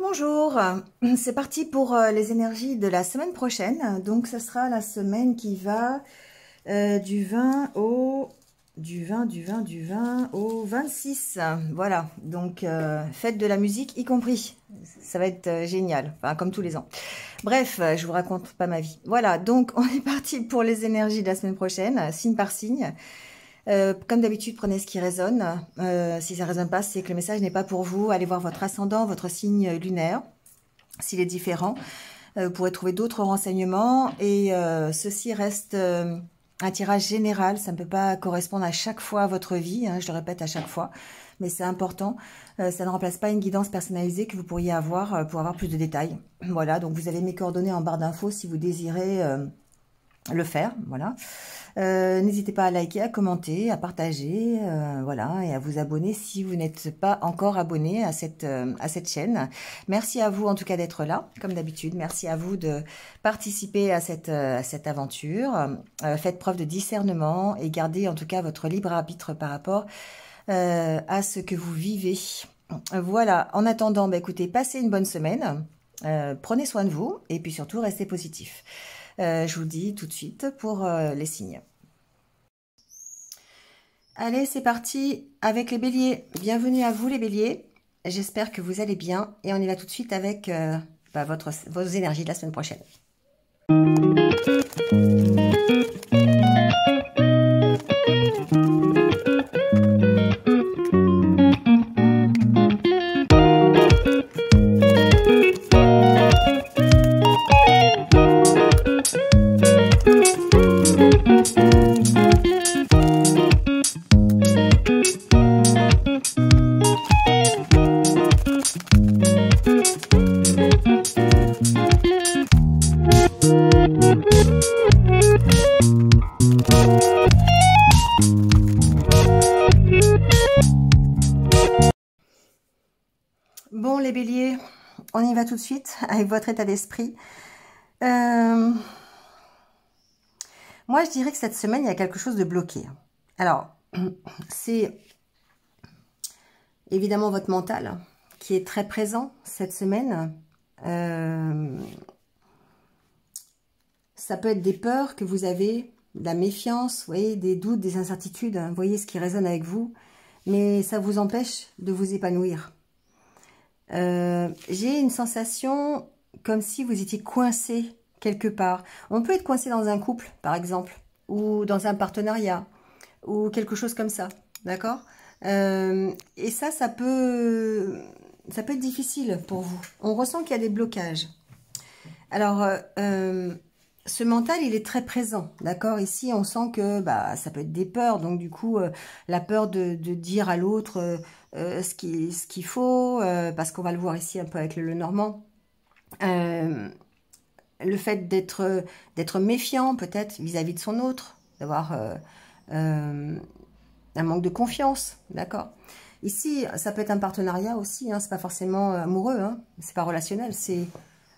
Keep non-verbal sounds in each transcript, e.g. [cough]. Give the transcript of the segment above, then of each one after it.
Bonjour, bonjour. [clears throat] C'est parti pour euh, les énergies de la semaine prochaine. Donc, ce sera la semaine qui va euh, du 20 au du 20, du 20, du 20 au 26. Voilà, donc euh, faites de la musique y compris. Ça va être génial, enfin, comme tous les ans. Bref, je vous raconte pas ma vie. Voilà, donc [laughs] on est parti pour les énergies de la semaine prochaine, signe par signe. Euh, comme d'habitude, prenez ce qui résonne. Euh, si ça ne résonne pas, c'est que le message n'est pas pour vous. Allez voir votre ascendant, votre signe lunaire, s'il est différent. Euh, vous pourrez trouver d'autres renseignements. Et ceci reste un tirage général. Ça ne peut pas correspondre à chaque fois à votre vie. Hein, je le répète à chaque fois. Mais c'est important. ça ne remplace pas une guidance personnalisée que vous pourriez avoir pour avoir plus de détails. Voilà, donc vous avez mes coordonnées en barre d'infos si vous désirez le faire, voilà. Euh, n'hésitez pas à liker, à commenter, à partager, euh, voilà, et à vous abonner si vous n'êtes pas encore abonné à cette euh, à cette chaîne. Merci à vous en tout cas d'être là, comme d'habitude. Merci à vous de participer à cette à cette aventure. faites preuve de discernement et gardez en tout cas votre libre arbitre par rapport à ce que vous vivez. Voilà. En attendant, bah, écoutez, passez une bonne semaine. prenez soin de vous et puis surtout restez positif. Euh, je vous dis tout de suite pour euh, les signes. Allez, c'est parti avec les béliers. Bienvenue à vous les béliers. J'espère que vous allez bien et on y va tout de suite avec euh, bah, votre, vos énergies de la semaine prochaine. suite [laughs] avec votre état d'esprit. Euh, moi, je dirais que cette semaine, il y a quelque chose de bloqué. Alors, [clears throat] c'est évidemment votre mental qui est très présent cette semaine. Euh, ça peut être des peurs que vous avez, de la méfiance, vous voyez, des doutes, des incertitudes. Vous voyez ce qui résonne avec vous. Mais ça vous empêche de vous épanouir. Euh, j'ai une sensation comme si vous étiez coincé quelque part. On peut être coincé dans un couple, par exemple, ou dans un partenariat, ou quelque chose comme ça, d'accord euh, Et ça, ça peut, ça peut être difficile pour vous. On ressent qu'il y a des blocages. Alors, euh, ce mental, il est très présent, d'accord Ici, on sent que bah, ça peut être des peurs, donc du coup, euh, la peur de, dire à l'autre euh, euh, ce qu'il ce faut, parce qu'on va le voir ici un peu avec le, Lenormand. normand. le fait d'être méfiant peut-être vis-à-vis de son autre, d'avoir un manque de confiance, d'accord Ici, ça peut être un partenariat aussi, Ce hein, c'est pas forcément amoureux, hein, c'est pas relationnel, c'est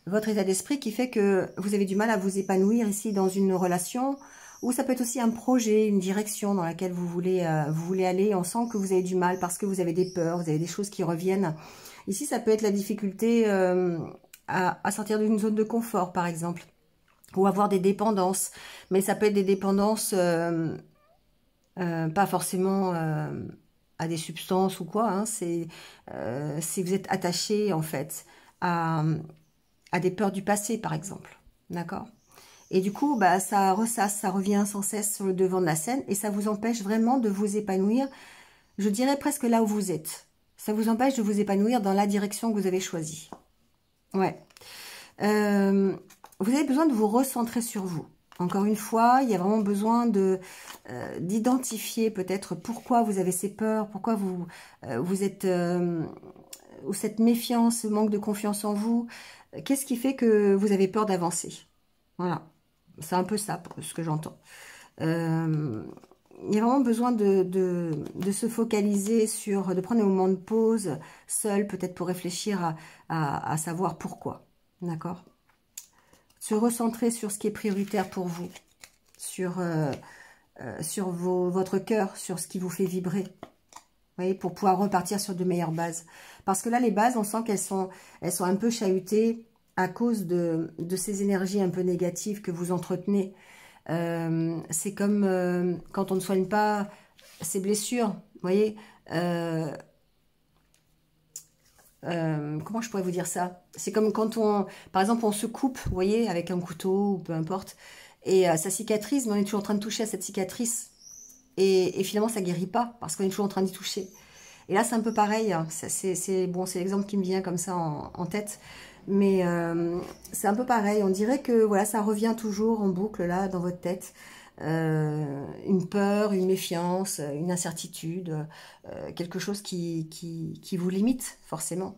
votre état d'esprit qui fait que vous avez du mal à vous épanouir ici dans une relation ou ça peut être aussi un projet, une direction dans laquelle vous voulez, euh, vous voulez aller. en sent que vous avez du mal parce que vous avez des peurs, vous avez des choses qui reviennent. Ici, ça peut être la difficulté euh, à, sortir d'une zone de confort, par exemple, ou avoir des dépendances. Mais ça peut être des dépendances euh, pas forcément à des substances ou quoi. Hein, c'est si vous êtes attaché, en fait, à à des peurs du passé, par exemple. D'accord Et du coup, bah, ça ressasse, ça revient sans cesse sur le devant de la scène et ça vous empêche vraiment de vous épanouir, je dirais presque là où vous êtes. Ça vous empêche de vous épanouir dans la direction que vous avez choisie. Ouais. Euh, vous avez besoin de vous recentrer sur vous. Encore une fois, il y a vraiment besoin euh, d'identifier peut-être pourquoi vous avez ces peurs, pourquoi vous, euh, vous êtes... ou cette méfiance, ce manque de confiance en vous, Qu'est-ce qui fait que vous avez peur d'avancer Voilà, c'est un peu ça ce que j'entends. Euh, il y a vraiment besoin de, se focaliser sur, de prendre un moment de pause, seul peut-être pour réfléchir à, savoir pourquoi. D'accord Se recentrer sur ce qui est prioritaire pour vous, sur, euh, euh, sur votre cœur, sur ce qui vous fait vibrer pour pouvoir repartir sur de meilleures bases. Parce que là, les bases, on sent qu'elles sont, elles sont un peu chahutées à cause de, ces énergies un peu négatives que vous entretenez. Euh, c'est comme euh, quand on ne soigne pas ses blessures, voyez. Euh, comment je pourrais vous dire ça C'est comme quand on, par exemple, on se coupe, vous voyez, avec un couteau ou peu importe, et ça cicatrise, mais on est toujours en train de toucher à cette cicatrice, et, finalement, ça guérit pas parce qu'on est toujours en train d'y toucher. Et là, c'est un peu pareil. Hein. C'est bon, c'est l'exemple qui me vient comme ça en, tête, mais euh, c'est un peu pareil. On dirait que voilà, ça revient toujours en boucle là dans votre tête. Euh, une peur, une méfiance, une incertitude, euh, quelque chose qui, qui, vous limite forcément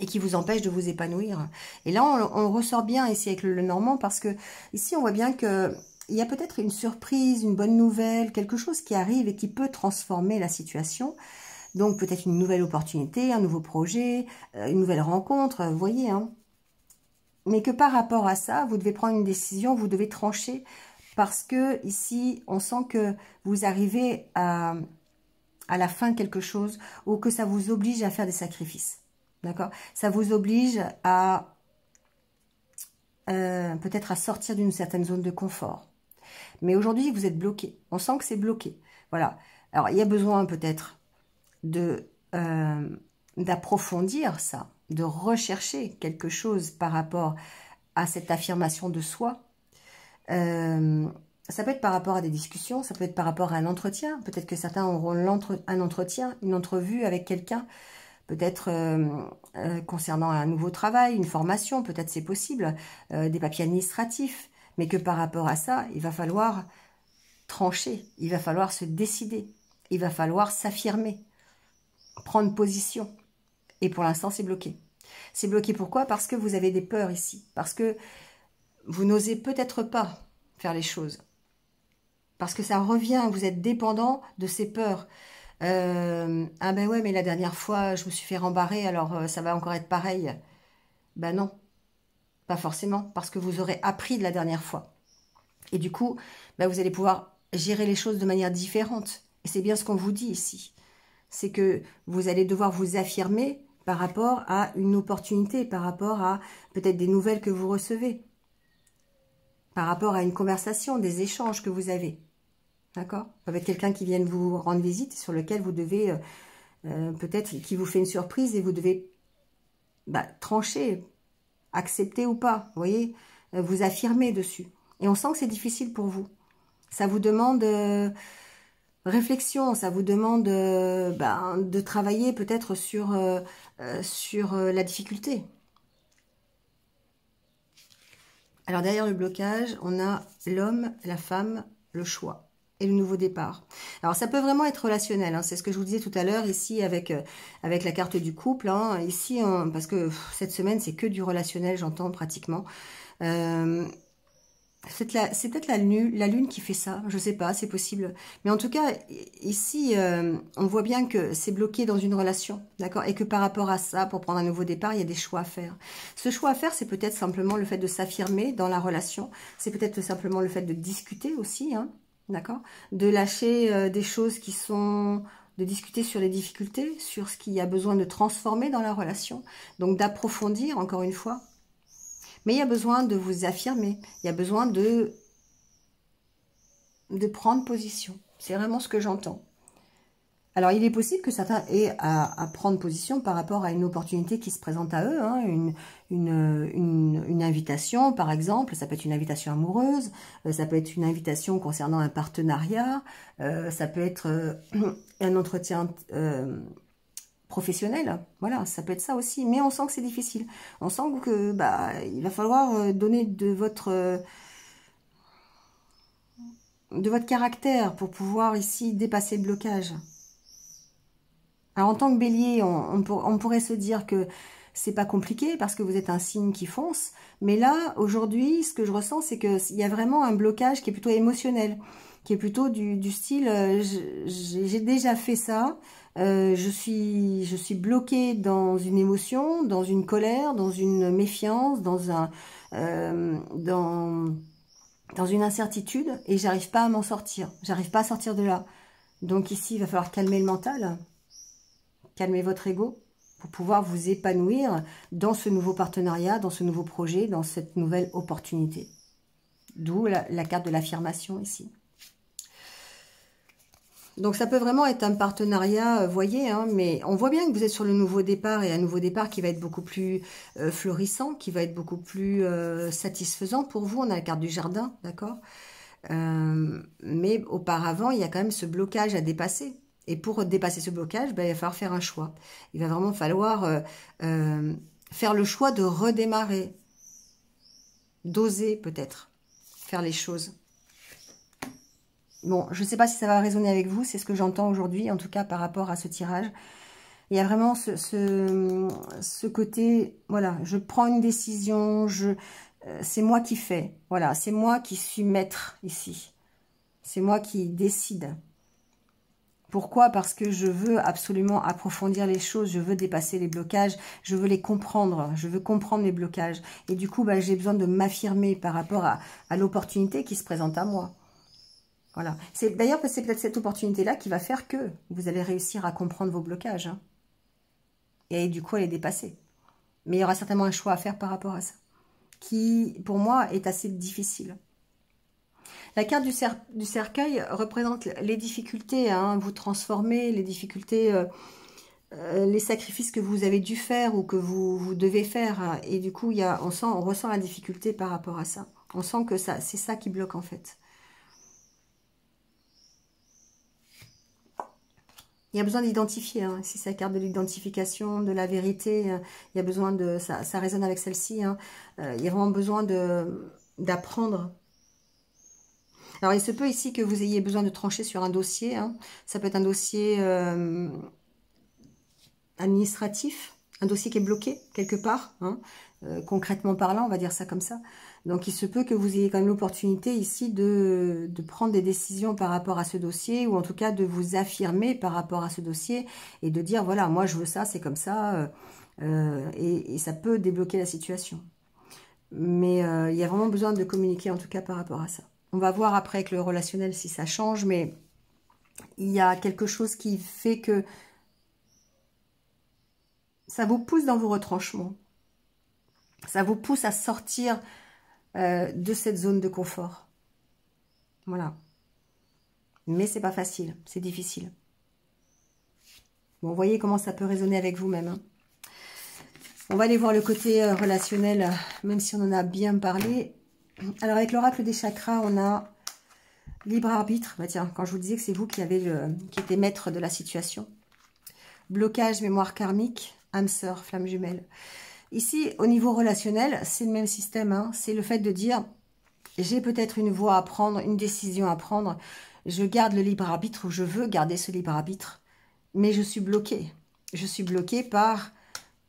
et qui vous empêche de vous épanouir. Et là, on, ressort bien ici avec le, Normand parce que ici, on voit bien que il y a peut-être une surprise, une bonne nouvelle, quelque chose qui arrive et qui peut transformer la situation. Donc peut-être une nouvelle opportunité, un nouveau projet, euh, une nouvelle rencontre, vous euh, voyez. Hein. Mais que par rapport à ça, vous devez prendre une décision, vous devez trancher. Parce que ici, on sent que vous arrivez à, à la fin de quelque chose ou que ça vous oblige à faire des sacrifices. D'accord Ça vous oblige à euh, peut-être à sortir d'une certaine zone de confort. Mais aujourd'hui, vous êtes bloqué. On sent que c'est bloqué. Voilà. Alors, il y a besoin peut-être de euh, d'approfondir ça, de rechercher quelque chose par rapport à cette affirmation de soi. Euh, ça peut être par rapport à des discussions, ça peut être par rapport à un entretien. Peut-être que certains auront un entretien, une entrevue avec quelqu'un, peut-être euh, concernant un nouveau travail, une formation, peut-être c'est possible, des papiers administratifs mais que par rapport à ça, il va falloir trancher, il va falloir se décider, il va falloir s'affirmer, prendre position. Et pour l'instant, c'est bloqué. C'est bloqué pourquoi Parce que vous avez des peurs ici, parce que vous n'osez peut-être pas faire les choses, parce que ça revient, vous êtes dépendant de ces peurs. Euh, ah ben ouais, mais la dernière fois, je me suis fait rembarrer, alors euh, ça va encore être pareil. Ben non, pas forcément, parce que vous aurez appris de la dernière fois. Et du coup, bah, vous allez pouvoir gérer les choses de manière différente. Et c'est bien ce qu'on vous dit ici. C'est que vous allez devoir vous affirmer par rapport à une opportunité, par rapport à peut-être des nouvelles que vous recevez, par rapport à une conversation, des échanges que vous avez. D'accord Avec quelqu'un qui vient vous rendre visite, sur lequel vous devez, euh, euh, peut-être, qui vous fait une surprise et vous devez bah, trancher, accepter ou pas, vous voyez, euh, vous affirmer dessus. Et on sent que c'est difficile pour vous. Ça vous demande euh, réflexion, ça vous demande euh, ben, de travailler peut-être sur, sur la difficulté. Alors derrière le blocage, on a l'homme, la femme, le choix et le nouveau départ. Alors ça peut vraiment être relationnel, hein. c'est ce que je vous disais tout à l'heure ici avec, euh, avec la carte du couple. Hein. Ici, parce que cette semaine, c'est que du relationnel, j'entends pratiquement. Euh, c'est peut-être la, la, lune qui fait ça, je sais pas, c'est possible. Mais en tout cas, ici, euh, on voit bien que c'est bloqué dans une relation, d'accord Et que par rapport à ça, pour prendre un nouveau départ, il y a des choix à faire. Ce choix à faire, c'est peut-être simplement le fait de s'affirmer dans la relation. C'est peut-être simplement le fait de discuter aussi, hein D'accord De lâcher euh, des choses qui sont de discuter sur les difficultés, sur ce qu'il y a besoin de transformer dans la relation. Donc d'approfondir, encore une fois. Mais il y a besoin de vous affirmer. Il y a besoin de, de prendre position. C'est vraiment ce que j'entends. Alors, il est possible que certains aient à, prendre position par rapport à une opportunité qui se présente à eux, hein. une, invitation, par exemple. Ça peut être une invitation amoureuse, euh, ça peut être une invitation concernant un partenariat, euh, ça peut être euh, [clears throat] un entretien... professionnel. Voilà, ça peut être ça aussi. Mais on sent que c'est difficile. On sent que bah, il va falloir donner de votre de votre caractère pour pouvoir ici dépasser le blocage. Alors, en tant que bélier, on, pourrait se dire que c'est pas compliqué parce que vous êtes un signe qui fonce. Mais là, aujourd'hui, ce que je ressens, c'est qu'il y a vraiment un blocage qui est plutôt émotionnel, qui est plutôt du, style euh, j'ai déjà fait ça, euh, je suis bloqué dans une émotion, dans une colère, dans une méfiance, euh, dans dans une incertitude et j'arrive pas à m'en sortir, j'arrive pas à sortir de là. Donc ici, il va falloir calmer le mental calmez votre ego pour pouvoir vous épanouir dans ce nouveau partenariat, dans ce nouveau projet, dans cette nouvelle opportunité. D'où la, carte de l'affirmation ici. Donc ça peut vraiment être un partenariat, euh, voyez, hein, mais on voit bien que vous êtes sur le nouveau départ et un nouveau départ qui va être beaucoup plus euh, florissant, qui va être beaucoup plus euh, satisfaisant pour vous. On a la carte du jardin, d'accord Mais auparavant, il y a quand même ce blocage à dépasser. Et pour dépasser ce blocage, bah, il va falloir faire un choix. Il va vraiment falloir euh, euh, faire le choix de redémarrer, d'oser peut-être faire les choses. Bon, je ne sais pas si ça va résonner avec vous, c'est ce que j'entends aujourd'hui, en tout cas par rapport à ce tirage. Il y a vraiment ce, côté, voilà, je prends une décision, euh, c'est moi qui fais, voilà, c'est moi qui suis maître ici. C'est moi qui décide. Pourquoi Parce que je veux absolument approfondir les choses, je veux dépasser les blocages, je veux les comprendre, je veux comprendre les blocages. Et du coup, bah, j'ai besoin de m'affirmer par rapport à, l'opportunité qui se présente à moi. Voilà. C'est D'ailleurs, c'est peut-être cette opportunité-là qui va faire que vous allez réussir à comprendre vos blocages. Hein. et du coup, à les dépasser. Mais il y aura certainement un choix à faire par rapport à ça. Qui, pour moi, est assez difficile. La carte du, cercueil représente les difficultés. à hein, vous transformer, les difficultés, euh, euh, les sacrifices que vous avez dû faire ou que vous, devez faire. et du coup, on, sent, on ressent la difficulté par rapport à ça. On sent que ça, c'est ça qui bloque en fait. Il y a besoin d'identifier. Hein, si c'est la carte de l'identification, de la vérité, euh, il y a besoin de... Ça, résonne avec celle-ci. Hein. il y a vraiment besoin d'apprendre alors, il se peut ici que vous ayez besoin de trancher sur un dossier. Hein. Ça peut être un dossier euh, administratif, un dossier qui est bloqué quelque part, hein. euh, concrètement parlant, on va dire ça comme ça. Donc il se peut que vous ayez quand même l'opportunité ici de, prendre des décisions par rapport à ce dossier, ou en tout cas de vous affirmer par rapport à ce dossier, et de dire, voilà, moi je veux ça, c'est comme ça, euh, et, ça peut débloquer la situation. Mais il y a vraiment besoin de communiquer en tout cas par rapport à ça. On va voir après avec le relationnel si ça change, mais il y a quelque chose qui fait que ça vous pousse dans vos retranchements. Ça vous pousse à sortir euh, de cette zone de confort. Voilà. Mais c'est pas facile, c'est difficile. Bon, voyez comment ça peut résonner avec vous-même. Hein. On va aller voir le côté euh, relationnel, euh, même si on en a bien parlé. Alors, avec l'oracle des chakras, on a libre arbitre. Bah, tiens, quand je vous disais que c'est vous qui, avez le, qui était maître de la situation. Blocage, mémoire karmique, âme sœur, flamme jumelle. Ici, au niveau relationnel, c'est le même système. Hein. C'est le fait de dire, j'ai peut-être une voie à prendre, une décision à prendre. Je garde le libre arbitre ou je veux garder ce libre arbitre. Mais je suis bloqué. Je suis bloqué par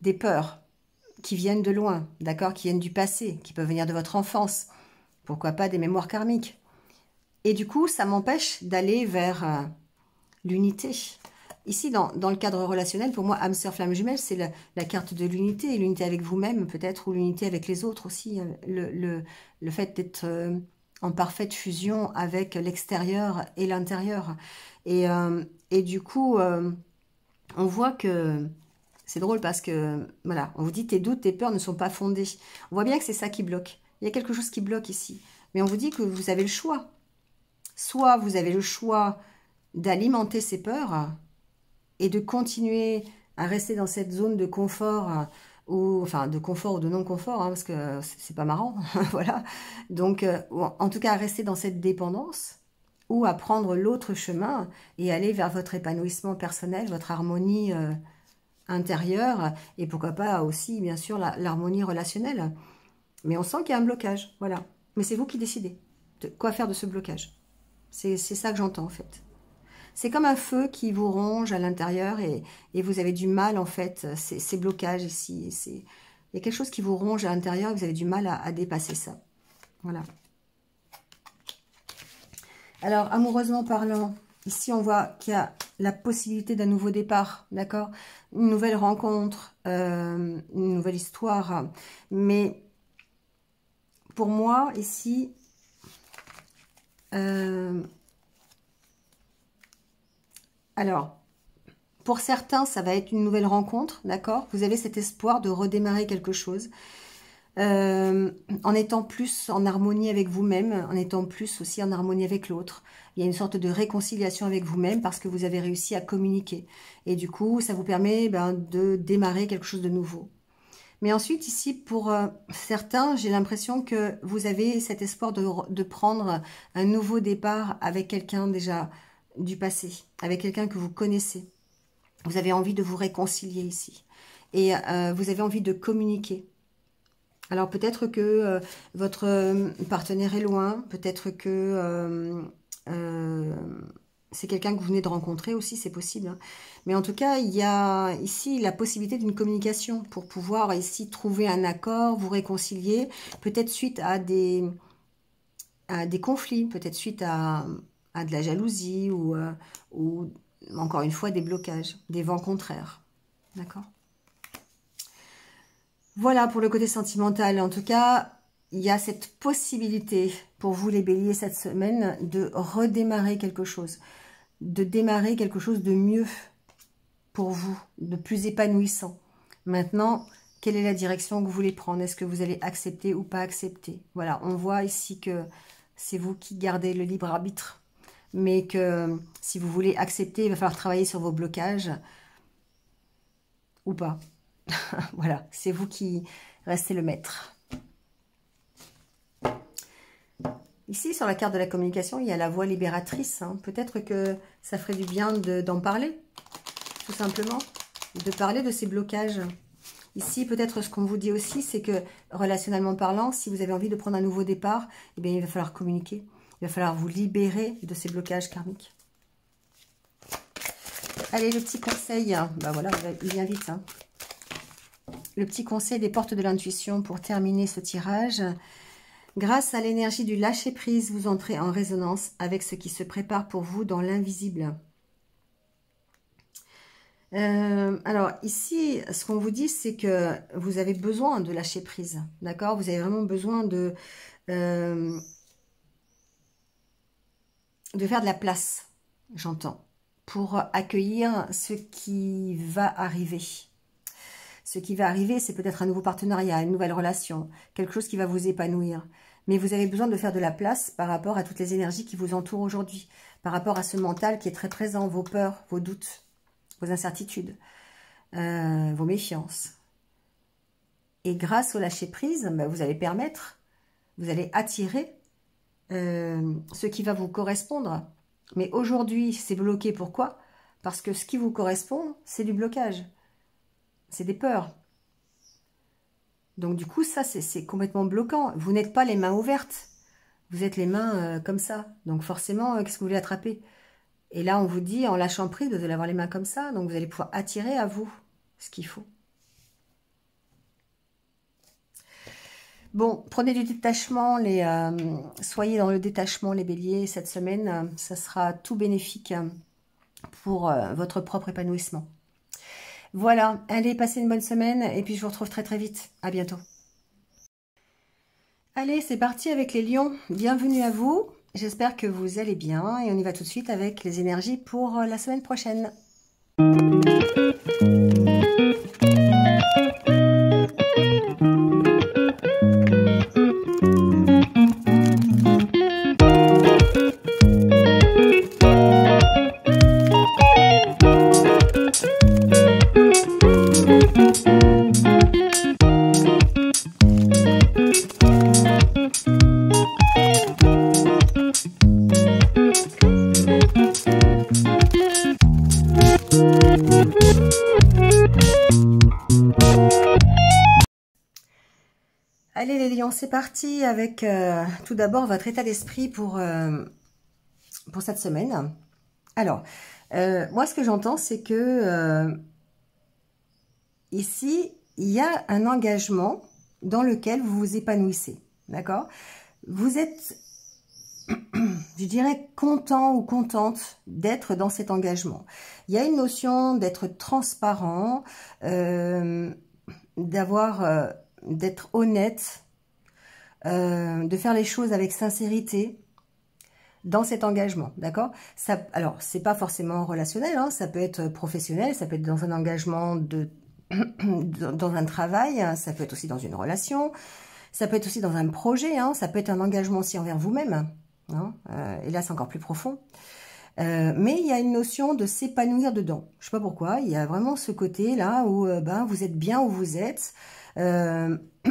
des peurs qui viennent de loin, d'accord, qui viennent du passé, qui peuvent venir de votre enfance, pourquoi pas des mémoires karmiques Et du coup, ça m'empêche d'aller vers euh, l'unité. Ici, dans, le cadre relationnel, pour moi, âme sœur, flamme jumelle, c'est la, carte de l'unité, l'unité avec vous-même peut-être, ou l'unité avec les autres aussi. Euh, le, le, fait d'être euh, en parfaite fusion avec l'extérieur et l'intérieur. Et, et, du coup, on voit que... C'est drôle parce que, voilà, on vous dit tes doutes, tes peurs ne sont pas fondées. On voit bien que c'est ça qui bloque. Il y a quelque chose qui bloque ici. Mais on vous dit que vous avez le choix. Soit vous avez le choix d'alimenter ces peurs et de continuer à rester dans cette zone de confort euh, ou enfin de confort ou de non-confort hein, parce que c'est pas marrant [laughs] voilà donc euh, en tout cas rester dans cette dépendance ou à prendre l'autre chemin et aller vers votre épanouissement personnel votre harmonie euh, intérieure et pourquoi pas aussi bien sûr l'harmonie relationnelle mais on sent qu'il y a un blocage, voilà. Mais c'est vous qui décidez de quoi faire de ce blocage. C'est ça que j'entends, en fait. C'est comme un feu qui vous ronge à l'intérieur et, vous avez du mal, en fait, ces, blocages ici. Il y a quelque chose qui vous ronge à l'intérieur et vous avez du mal à, dépasser ça. Voilà. Alors, amoureusement parlant, ici, on voit qu'il y a la possibilité d'un nouveau départ, d'accord Une nouvelle rencontre, euh, une nouvelle histoire. Mais pour moi, ici, euh, alors, pour certains, ça va être une nouvelle rencontre, d'accord Vous avez cet espoir de redémarrer quelque chose. Euh, en étant plus en harmonie avec vous-même, en étant plus aussi en harmonie avec l'autre. Il y a une sorte de réconciliation avec vous-même parce que vous avez réussi à communiquer. Et du coup, ça vous permet ben, de démarrer quelque chose de nouveau. Mais ensuite, ici, pour euh, certains, j'ai l'impression que vous avez cet espoir de, prendre un nouveau départ avec quelqu'un déjà du passé, avec quelqu'un que vous connaissez. Vous avez envie de vous réconcilier ici. Et euh, vous avez envie de communiquer. Alors peut-être que euh, votre partenaire est loin, peut-être que c'est quelqu'un que vous venez de rencontrer aussi, c'est possible. Hein. Mais en tout cas, il y a ici la possibilité d'une communication pour pouvoir ici trouver un accord, vous réconcilier, peut-être suite à des, des conflits, peut-être suite à, à, de la jalousie ou, euh, ou encore une fois des blocages, des vents contraires. D'accord Voilà pour le côté sentimental. En tout cas, il y a cette possibilité pour vous les béliers cette semaine de redémarrer quelque chose de démarrer quelque chose de mieux pour vous, de plus épanouissant. Maintenant, quelle est la direction que vous voulez prendre Est-ce que vous allez accepter ou pas accepter Voilà, on voit ici que c'est vous qui gardez le libre arbitre. Mais que si vous voulez accepter, il va falloir travailler sur vos blocages ou pas. [laughs] voilà, c'est vous qui restez le maître. Ici, sur la carte de la communication, il y a la voix libératrice. Hein. Peut-être que ça ferait du bien d'en parler, tout simplement, de parler de ces blocages. Ici, peut-être ce qu'on vous dit aussi, c'est que relationnellement parlant, si vous avez envie de prendre un nouveau départ, eh bien, il va falloir communiquer. Il va falloir vous libérer de ces blocages karmiques. Allez, le petit conseil. ben voilà, il vient vite. Hein. Le petit conseil des portes de l'intuition pour terminer ce tirage. Grâce à l'énergie du lâcher-prise, vous entrez en résonance avec ce qui se prépare pour vous dans l'invisible. Euh, alors ici, ce qu'on vous dit, c'est que vous avez besoin de lâcher prise, d'accord Vous avez vraiment besoin de, euh, de faire de la place, j'entends, pour accueillir ce qui va arriver. Ce qui va arriver, c'est peut-être un nouveau partenariat, une nouvelle relation, quelque chose qui va vous épanouir mais vous avez besoin de faire de la place par rapport à toutes les énergies qui vous entourent aujourd'hui, par rapport à ce mental qui est très présent, vos peurs, vos doutes, vos incertitudes, euh, vos méfiances. Et grâce au lâcher-prise, bah, vous allez permettre, vous allez attirer euh, ce qui va vous correspondre. Mais aujourd'hui, c'est bloqué. Pourquoi Parce que ce qui vous correspond, c'est du blocage. C'est des peurs. Donc du coup, ça, c'est complètement bloquant. Vous n'êtes pas les mains ouvertes. Vous êtes les mains euh, comme ça. Donc forcément, euh, qu'est-ce que vous voulez attraper Et là, on vous dit, en lâchant prise, vous allez avoir les mains comme ça. Donc vous allez pouvoir attirer à vous ce qu'il faut. Bon, prenez du détachement, euh, soyez dans le détachement les béliers cette semaine. Ça sera tout bénéfique pour votre propre épanouissement. Voilà, allez, passez une bonne semaine et puis je vous retrouve très très vite. À bientôt. Allez, c'est parti avec les lions. Bienvenue à vous. J'espère que vous allez bien et on y va tout de suite avec les énergies pour la semaine prochaine. Allez les lions, c'est parti avec euh, tout d'abord votre état d'esprit pour, euh, pour cette semaine. Alors, euh, moi ce que j'entends c'est que ici, il y a un engagement dans lequel vous vous épanouissez, d'accord Vous êtes, [clears throat] je dirais, content ou contente d'être dans cet engagement. Il y a une notion d'être transparent, d'avoir d'être honnête, euh, de faire les choses avec sincérité dans cet engagement, d'accord Alors, n'est pas forcément relationnel, hein. ça peut être professionnel, ça peut être dans un engagement de [coughs] dans un travail, hein. ça peut être aussi dans une relation, ça peut être aussi dans un projet, hein. ça peut être un engagement aussi envers vous-même, euh, et là c'est encore plus profond. Euh, mais il y a une notion de s'épanouir dedans. Je sais pas pourquoi, il y a vraiment ce côté là où ben vous êtes bien où vous êtes, euh, [clears throat]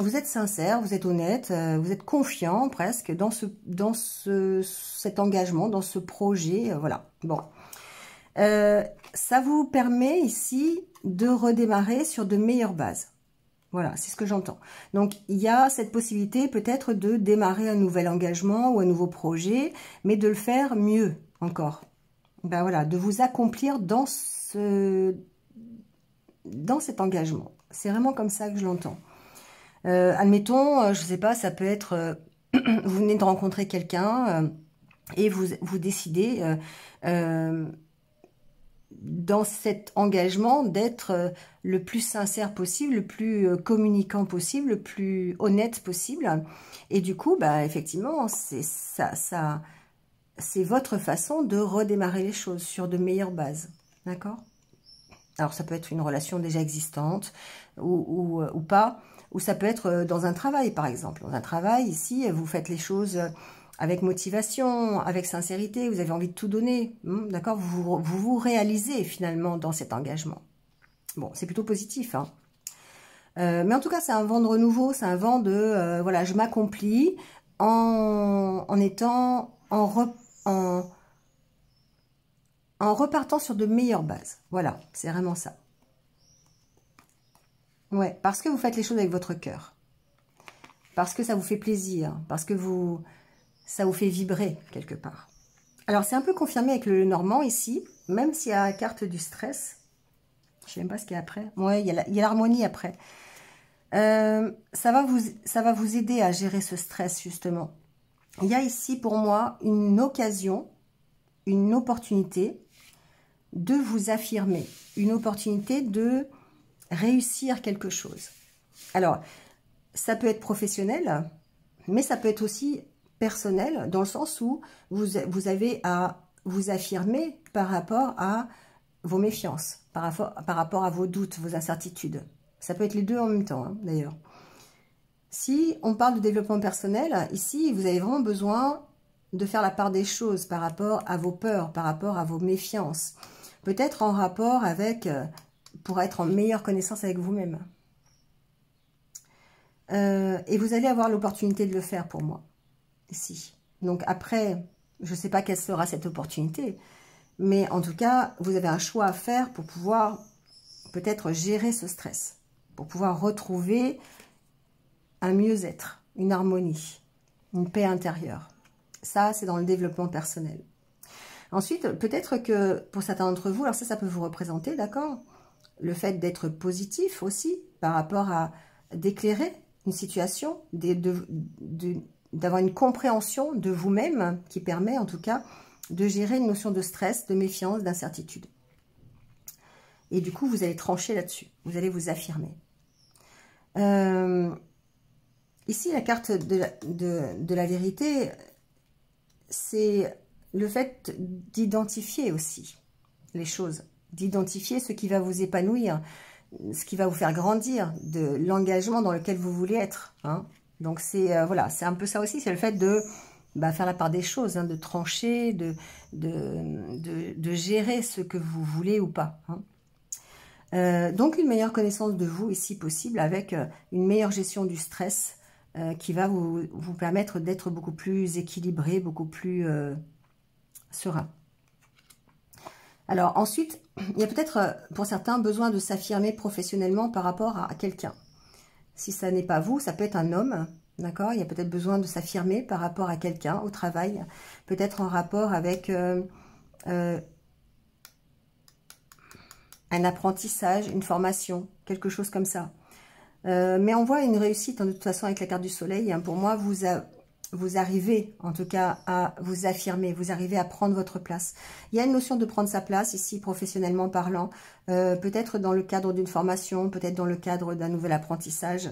vous êtes sincère, vous êtes honnête, euh, vous êtes confiant presque dans, ce, dans ce, cet engagement, dans ce projet. Euh, voilà, bon. ça vous permet ici de redémarrer sur de meilleures bases. Voilà, c'est ce que j'entends. Donc, il y a cette possibilité peut-être de démarrer un nouvel engagement ou un nouveau projet, mais de le faire mieux encore. Ben voilà, de vous accomplir dans, ce, dans cet engagement. C'est vraiment comme ça que je l'entends. Euh, admettons, euh, je ne sais pas, ça peut être, euh, [clears throat] vous venez de rencontrer quelqu'un et vous, vous décidez dans cet engagement d'être le plus sincère possible, le plus communicant possible, le plus honnête possible. Et du coup, bah, effectivement, c'est ça, ça, votre façon de redémarrer les choses sur de meilleures bases. D'accord alors ça peut être une relation déjà existante ou, euh, pas, ou ça peut être euh, dans un travail par exemple. Dans un travail, ici, vous faites les choses euh, avec motivation, avec sincérité, vous avez envie de tout donner, hmm, d'accord vous, vous, réalisez finalement dans cet engagement. Bon, c'est plutôt positif, hein. mais en tout cas, c'est un vent de renouveau, c'est un vent de, voilà, je m'accomplis en, en, étant en, en repartant sur de meilleures bases. Voilà, c'est vraiment ça. Ouais, parce que vous faites les choses avec votre cœur. Parce que ça vous fait plaisir, parce que vous, ça vous fait vibrer quelque part. Alors, c'est un peu confirmé avec le normand ici, même s'il y a la carte du stress. Je ne sais même pas ce qu'il y a après. Ouais, il y a l'harmonie après. Euh, ça, va vous, ça va vous aider à gérer ce stress, justement. Il y a ici, pour moi, une occasion, une opportunité de vous affirmer, une opportunité de réussir quelque chose. Alors, ça peut être professionnel, mais ça peut être aussi personnel, dans le sens où vous, avez à vous affirmer par rapport à vos méfiances, par rapport, à vos doutes, vos incertitudes. Ça peut être les deux en même temps, hein, d'ailleurs. Si on parle de développement personnel, ici, vous avez vraiment besoin de faire la part des choses par rapport à vos peurs, par rapport à vos méfiances, peut-être en rapport avec, euh, pour être en meilleure connaissance avec vous-même. Euh, et vous allez avoir l'opportunité de le faire pour moi, ici. Donc après, je ne sais pas quelle sera cette opportunité, mais en tout cas, vous avez un choix à faire pour pouvoir peut-être gérer ce stress, pour pouvoir retrouver un mieux-être, une harmonie, une paix intérieure. Ça, c'est dans le développement personnel. Ensuite, peut-être que pour certains d'entre vous, alors ça, ça peut vous représenter, d'accord Le fait d'être positif aussi par rapport à d'éclairer une situation, d'avoir une compréhension de vous-même qui permet en tout cas de gérer une notion de stress, de méfiance, d'incertitude. Et du coup, vous allez trancher là-dessus. Vous allez vous affirmer. Euh, ici, la carte de la vérité, c'est le fait d'identifier aussi les choses, d'identifier ce qui va vous épanouir, ce qui va vous faire grandir, de l'engagement dans lequel vous voulez être. Hein. Donc c'est euh, voilà, c'est un peu ça aussi, c'est le fait de bah, faire la part des choses, hein, de trancher, de gérer ce que vous voulez ou pas. Hein. Euh, donc une meilleure connaissance de vous ici possible avec euh, une meilleure gestion du stress qui va vous permettre d'être beaucoup plus équilibré, beaucoup plus sera. Alors ensuite, il y a peut-être euh, pour certains besoin de s'affirmer professionnellement par rapport à, quelqu'un. Si ça n'est pas vous, ça peut être un homme, d'accord Il y a peut-être besoin de s'affirmer par rapport à quelqu'un au travail, peut-être en rapport avec euh, euh, un apprentissage, une formation, quelque chose comme ça. mais on voit une réussite, hein, de toute façon, avec la carte du soleil. Hein. pour moi, vous, avez vous arrivez en tout cas à vous affirmer, vous arrivez à prendre votre place. Il y a une notion de prendre sa place ici, professionnellement parlant, euh, peut-être dans le cadre d'une formation, peut-être dans le cadre d'un nouvel apprentissage.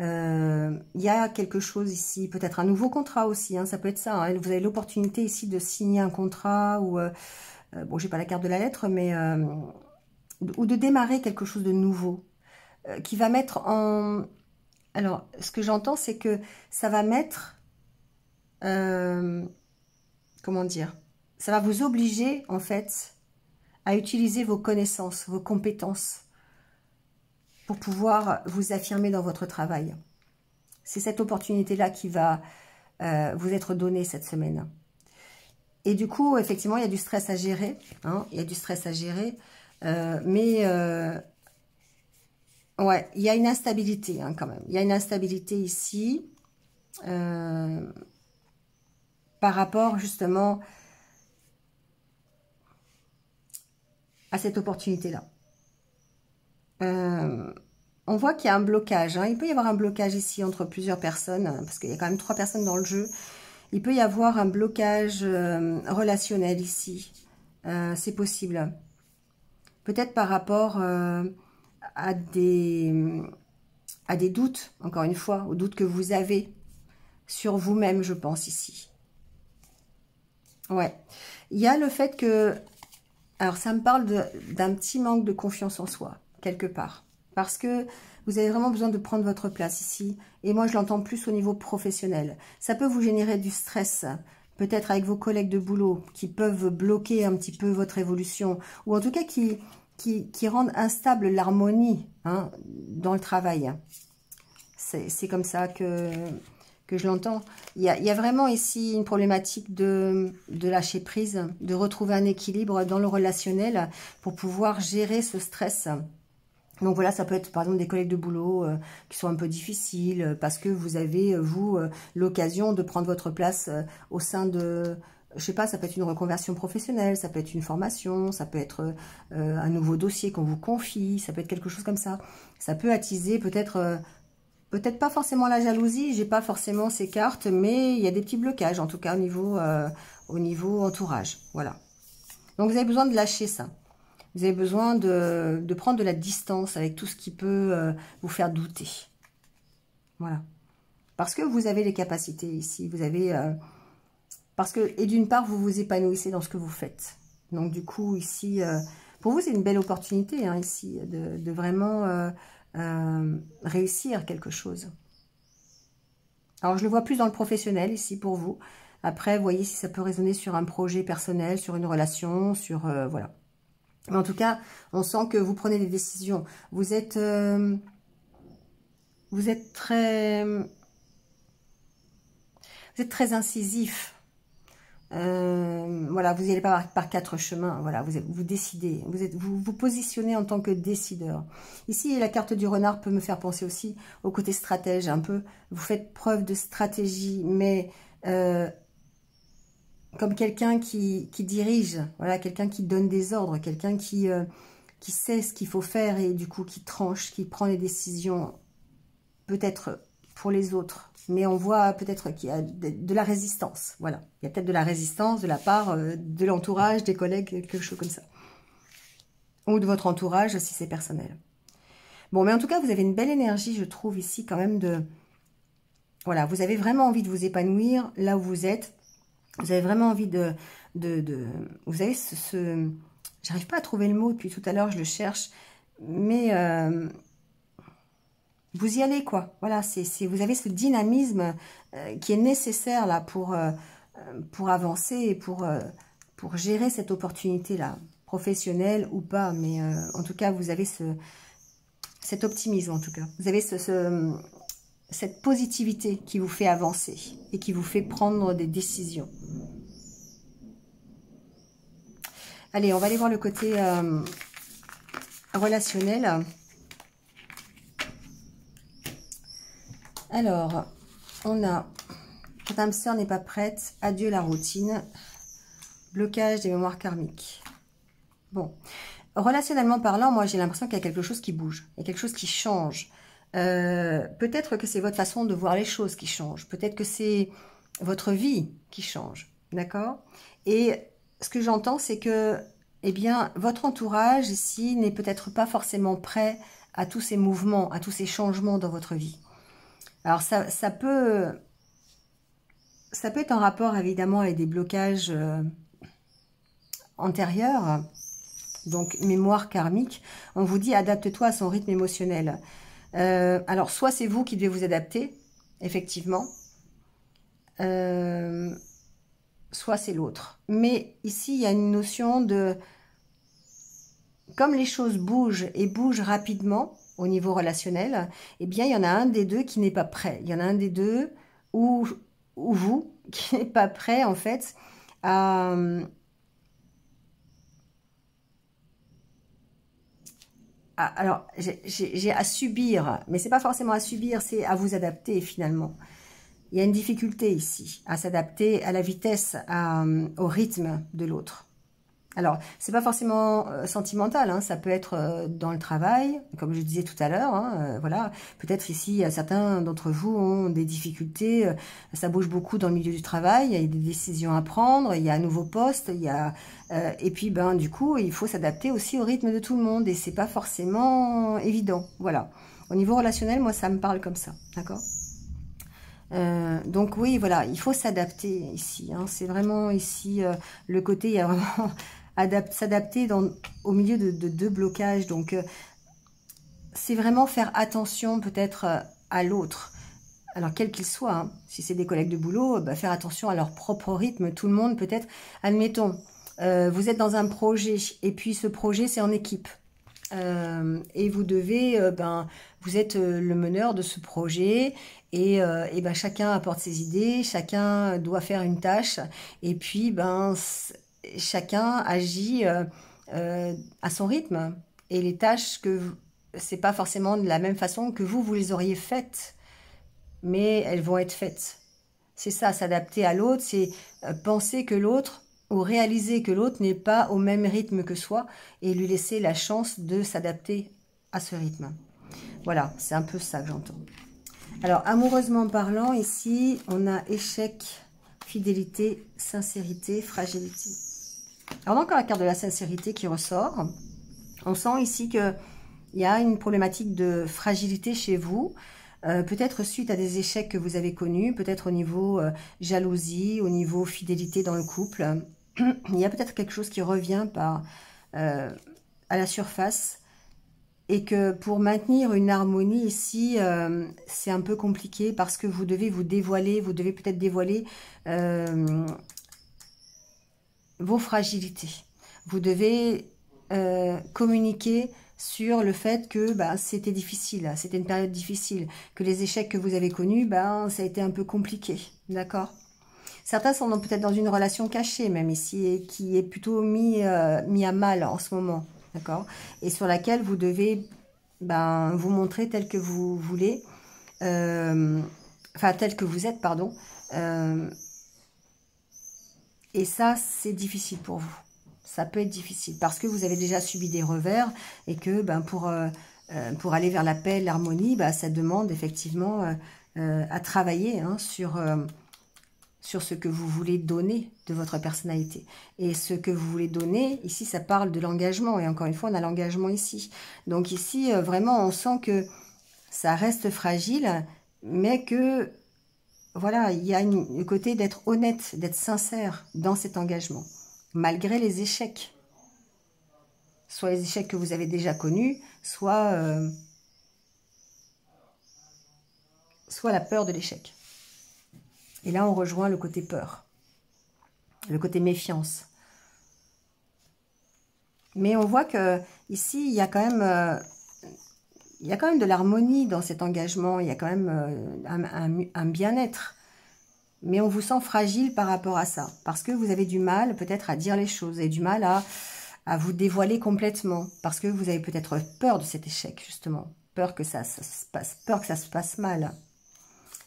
Euh, il y a quelque chose ici, peut-être un nouveau contrat aussi, hein, ça peut être ça. Hein. vous avez l'opportunité ici de signer un contrat ou, euh, euh bon, j'ai pas la carte de la lettre, mais ou de démarrer quelque chose de nouveau qui va mettre en... Alors, ce que j'entends, c'est que ça va mettre euh, comment dire, ça va vous obliger en fait à utiliser vos connaissances, vos compétences pour pouvoir vous affirmer dans votre travail. C'est cette opportunité-là qui va euh, vous être donnée cette semaine. Et du coup, effectivement, il y a du stress à gérer. Hein, il y a du stress à gérer. Euh, mais ouais, il y a une instabilité hein, quand même. Il y a une instabilité ici par rapport justement à cette opportunité-là. Euh, on voit qu'il y a un blocage. Hein. Il peut y avoir un blocage ici entre plusieurs personnes, parce qu'il y a quand même trois personnes dans le jeu. Il peut y avoir un blocage euh, relationnel ici. Euh, c'est possible. Peut-être par rapport à, des, à des doutes, encore une fois, aux doutes que vous avez sur vous-même, je pense, ici. Ouais. Il y a le fait que... Alors, ça me parle d'un petit manque de confiance en soi, quelque part. Parce que vous avez vraiment besoin de prendre votre place ici. Et moi, je l'entends plus au niveau professionnel. Ça peut vous générer du stress, peut-être avec vos collègues de boulot, qui peuvent bloquer un petit peu votre évolution. Ou en tout cas, qui, qui, rendent instable l'harmonie hein, dans le travail. C'est comme ça que que je l'entends. Il, y, a, vraiment ici une problématique de, lâcher prise, de retrouver un équilibre dans le relationnel pour pouvoir gérer ce stress. Donc voilà, ça peut être par exemple des collègues de boulot euh, qui sont un peu difficiles euh, parce que vous avez, euh, vous, l'occasion de prendre votre place au sein de, je sais pas, ça peut être une reconversion professionnelle, ça peut être une formation, ça peut être un nouveau dossier qu'on vous confie, ça peut être quelque chose comme ça. Ça peut attiser peut-être peut-être pas forcément la jalousie, j'ai pas forcément ces cartes, mais il y a des petits blocages, en tout cas au niveau, euh, au niveau entourage. Voilà. Donc vous avez besoin de lâcher ça. Vous avez besoin de, de prendre de la distance avec tout ce qui peut euh, vous faire douter. Voilà. Parce que vous avez les capacités ici. Vous avez... Euh, parce que, et d'une part, vous vous épanouissez dans ce que vous faites. Donc du coup, ici, pour vous, c'est une belle opportunité, hein, ici, de vraiment euh, réussir quelque chose. Alors, je le vois plus dans le professionnel ici pour vous. Après, voyez si ça peut résonner sur un projet personnel, sur une relation, sur... Euh, voilà. Mais en tout cas, on sent que vous prenez des décisions. Vous êtes... Euh, vous êtes très... Vous êtes très incisif euh, voilà, vous n'allez pas par, quatre chemins. Voilà, vous, vous décidez. Vous, êtes, vous vous positionnez en tant que décideur. Ici, la carte du renard peut me faire penser aussi au côté stratège. Un peu, vous faites preuve de stratégie, mais euh, comme quelqu'un qui, qui, dirige. Voilà, quelqu'un qui donne des ordres, quelqu'un qui, euh, qui sait ce qu'il faut faire et du coup qui tranche, qui prend les décisions, peut-être pour les autres mais on voit peut-être qu'il y a de, la résistance. Voilà, il y a peut-être de la résistance de la part euh, de l'entourage, des collègues, quelque chose comme ça. Ou de votre entourage, si c'est personnel. Bon, mais en tout cas, vous avez une belle énergie, je trouve, ici, quand même, de... Voilà, vous avez vraiment envie de vous épanouir là où vous êtes. Vous avez vraiment envie de... Vous avez ce... J'arrive pas à trouver le mot depuis tout à l'heure, je le cherche. Mais... Euh, vous y allez, quoi. Voilà, c'est vous avez ce dynamisme euh, qui est nécessaire là pour, euh, euh, pour avancer et pour, pour gérer cette opportunité-là, professionnelle ou pas. Mais en tout cas, vous avez ce, cet optimisme, en tout cas. Vous avez ce, cette positivité qui vous fait avancer et qui vous fait prendre des décisions. Allez, on va aller voir le côté relationnel. Alors, on a quand sœur n'est pas prête, adieu la routine, blocage des mémoires karmiques. Bon, relationnellement parlant, moi j'ai l'impression qu'il y a quelque chose qui bouge, il y a quelque chose qui change. Euh, peut-être que c'est votre façon de voir les choses qui change, peut-être que c'est votre vie qui change, d'accord Et ce que j'entends, c'est que, eh bien, votre entourage ici n'est peut-être pas forcément prêt à tous ces mouvements, à tous ces changements dans votre vie. Alors, ça, peut... Ça peut être en rapport, évidemment, avec des blocages euh, antérieurs, donc mémoire karmique. On vous dit, adapte-toi à son rythme émotionnel. Euh, alors, soit c'est vous qui devez vous adapter, effectivement, euh, soit c'est l'autre. Mais ici, il y a une notion de... Comme les choses bougent et bougent rapidement, au niveau relationnel, eh bien, il y en a un des deux qui n'est pas prêt. Il y en a un des deux ou, vous [laughs] qui n'est pas prêt, en fait, à, alors, j'ai à subir, mais c'est pas forcément à subir, c'est à vous adapter finalement. Il y a une difficulté ici, à s'adapter à la vitesse, au rythme de l'autre. Alors, ce n'est pas forcément euh, sentimental, hein. ça peut être euh, dans le travail, comme je disais tout à l'heure, hein, euh, voilà. Peut-être ici, certains d'entre vous ont des difficultés, ça bouge beaucoup dans le milieu du travail, il y a des décisions à prendre, il y a un nouveau poste, il y a... et puis, ben, du coup, il faut s'adapter aussi au rythme de tout le monde, et c'est pas forcément évident, voilà. Au niveau relationnel, moi, ça me parle comme ça, d'accord donc oui, voilà, il faut s'adapter ici. Hein. C'est vraiment ici le côté, il y a vraiment s'adapter au milieu de, deux blocages. Donc, euh, c'est vraiment faire attention peut-être euh, à l'autre. Alors, quel qu'il soit, hein, si c'est des collègues de boulot, euh, bah, faire attention à leur propre rythme. Tout le monde peut-être, admettons, vous êtes dans un projet et puis ce projet, c'est en équipe. et vous devez, ben, vous êtes le meneur de ce projet et, et, ben, chacun apporte ses idées, chacun doit faire une tâche et puis ben chacun agit euh, euh, à son rythme. Et les tâches, que c'est pas forcément de la même façon que vous, vous les auriez faites. Mais elles vont être faites. C'est ça, s'adapter à l'autre, c'est euh, penser que l'autre ou réaliser que l'autre n'est pas au même rythme que soi et lui laisser la chance de s'adapter à ce rythme. Voilà, c'est un peu ça que j'entends. Alors, amoureusement parlant, ici, on a échec, fidélité, sincérité, fragilité. Alors, encore la carte de la sincérité qui ressort. On sent ici qu'il y a une problématique de fragilité chez vous. Euh, peut-être suite à des échecs que vous avez connus, peut-être au niveau euh, jalousie, au niveau fidélité dans le couple. [clears throat] Il y a peut-être quelque chose qui revient par, euh, à la surface et que pour maintenir une harmonie ici, c'est un peu compliqué parce que vous devez vous dévoiler, vous devez peut-être dévoiler vos fragilités. Vous devez euh, communiquer sur le fait que bah, c'était difficile, c'était une période difficile, que les échecs que vous avez connus, bah, ça a été un peu compliqué, d'accord Certains sont peut-être dans une relation cachée même ici, et qui est plutôt mis, euh, mis à mal en ce moment, d'accord Et sur laquelle vous devez bah, vous montrer tel que vous voulez, euh, enfin tel que vous êtes, pardon, et ça, c'est difficile pour vous. Ça peut être difficile parce que vous avez déjà subi des revers et que ben, pour, euh, euh, pour aller vers la paix, l'harmonie, ben, ça demande effectivement euh, à travailler hein, sur, sur ce que vous voulez donner de votre personnalité. Et ce que vous voulez donner, ici, ça parle de l'engagement. Et encore une fois, on a l'engagement ici. Donc ici, vraiment, on sent que ça reste fragile, mais que voilà, il y a une, le côté d'être honnête, d'être sincère dans cet engagement, malgré les échecs. Soit les échecs que vous avez déjà connus, soit, euh, soit la peur de l'échec. Et là, on rejoint le côté peur, le côté méfiance. Mais on voit que ici, il y a quand même... Euh, il y a quand même de l'harmonie dans cet engagement, il y a quand même euh, un, bien-être. Mais on vous sent fragile par rapport à ça, parce que vous avez du mal peut-être à dire les choses et du mal à, à vous dévoiler complètement, parce que vous avez peut-être peur de cet échec, justement, peur que ça, se passe, peur que ça se passe mal.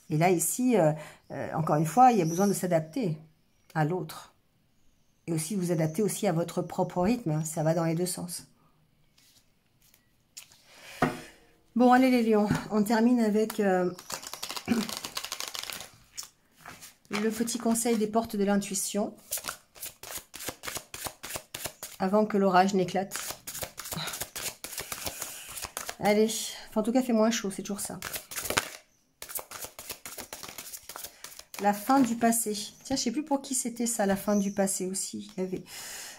Et là, ici, euh, euh, encore une fois, il y a besoin de s'adapter à l'autre. Et aussi vous adapter aussi à votre propre rythme, hein, ça va dans les deux sens. Bon, allez les lions, on termine avec euh, le petit conseil des portes de l'intuition. Avant que l'orage n'éclate. Allez, en tout cas, fait moins chaud, c'est toujours ça. La fin du passé. Tiens, je sais plus pour qui c'était ça, la fin du passé aussi. Il y avait...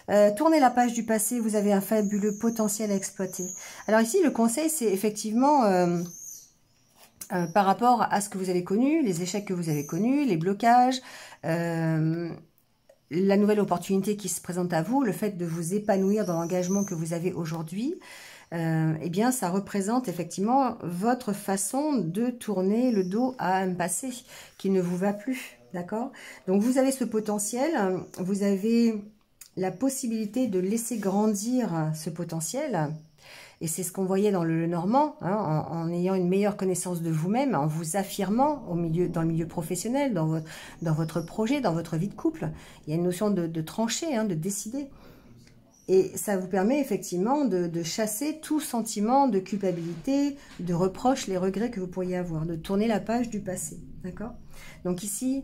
Euh, tournez la page du passé, vous avez un fabuleux potentiel à exploiter. Alors ici, le conseil, c'est effectivement... Euh, euh, par rapport à ce que vous avez connu, les échecs que vous avez connus, les blocages, la nouvelle opportunité qui se présente à vous, le fait de vous épanouir dans l'engagement que vous avez aujourd'hui, eh bien, ça représente effectivement votre façon de tourner le dos à un passé qui ne vous va plus, d'accord Donc, vous avez ce potentiel, vous avez la possibilité de laisser grandir ce potentiel, et c'est ce qu'on voyait dans le Normand, hein, en, ayant une meilleure connaissance de vous-même, en vous affirmant au milieu, dans le milieu professionnel, dans votre, projet, dans votre vie de couple. Il y a une notion de, trancher, hein, de décider. Et ça vous permet effectivement de, de, chasser tout sentiment de culpabilité, de reproche, les regrets que vous pourriez avoir, de tourner la page du passé. D'accord Donc ici,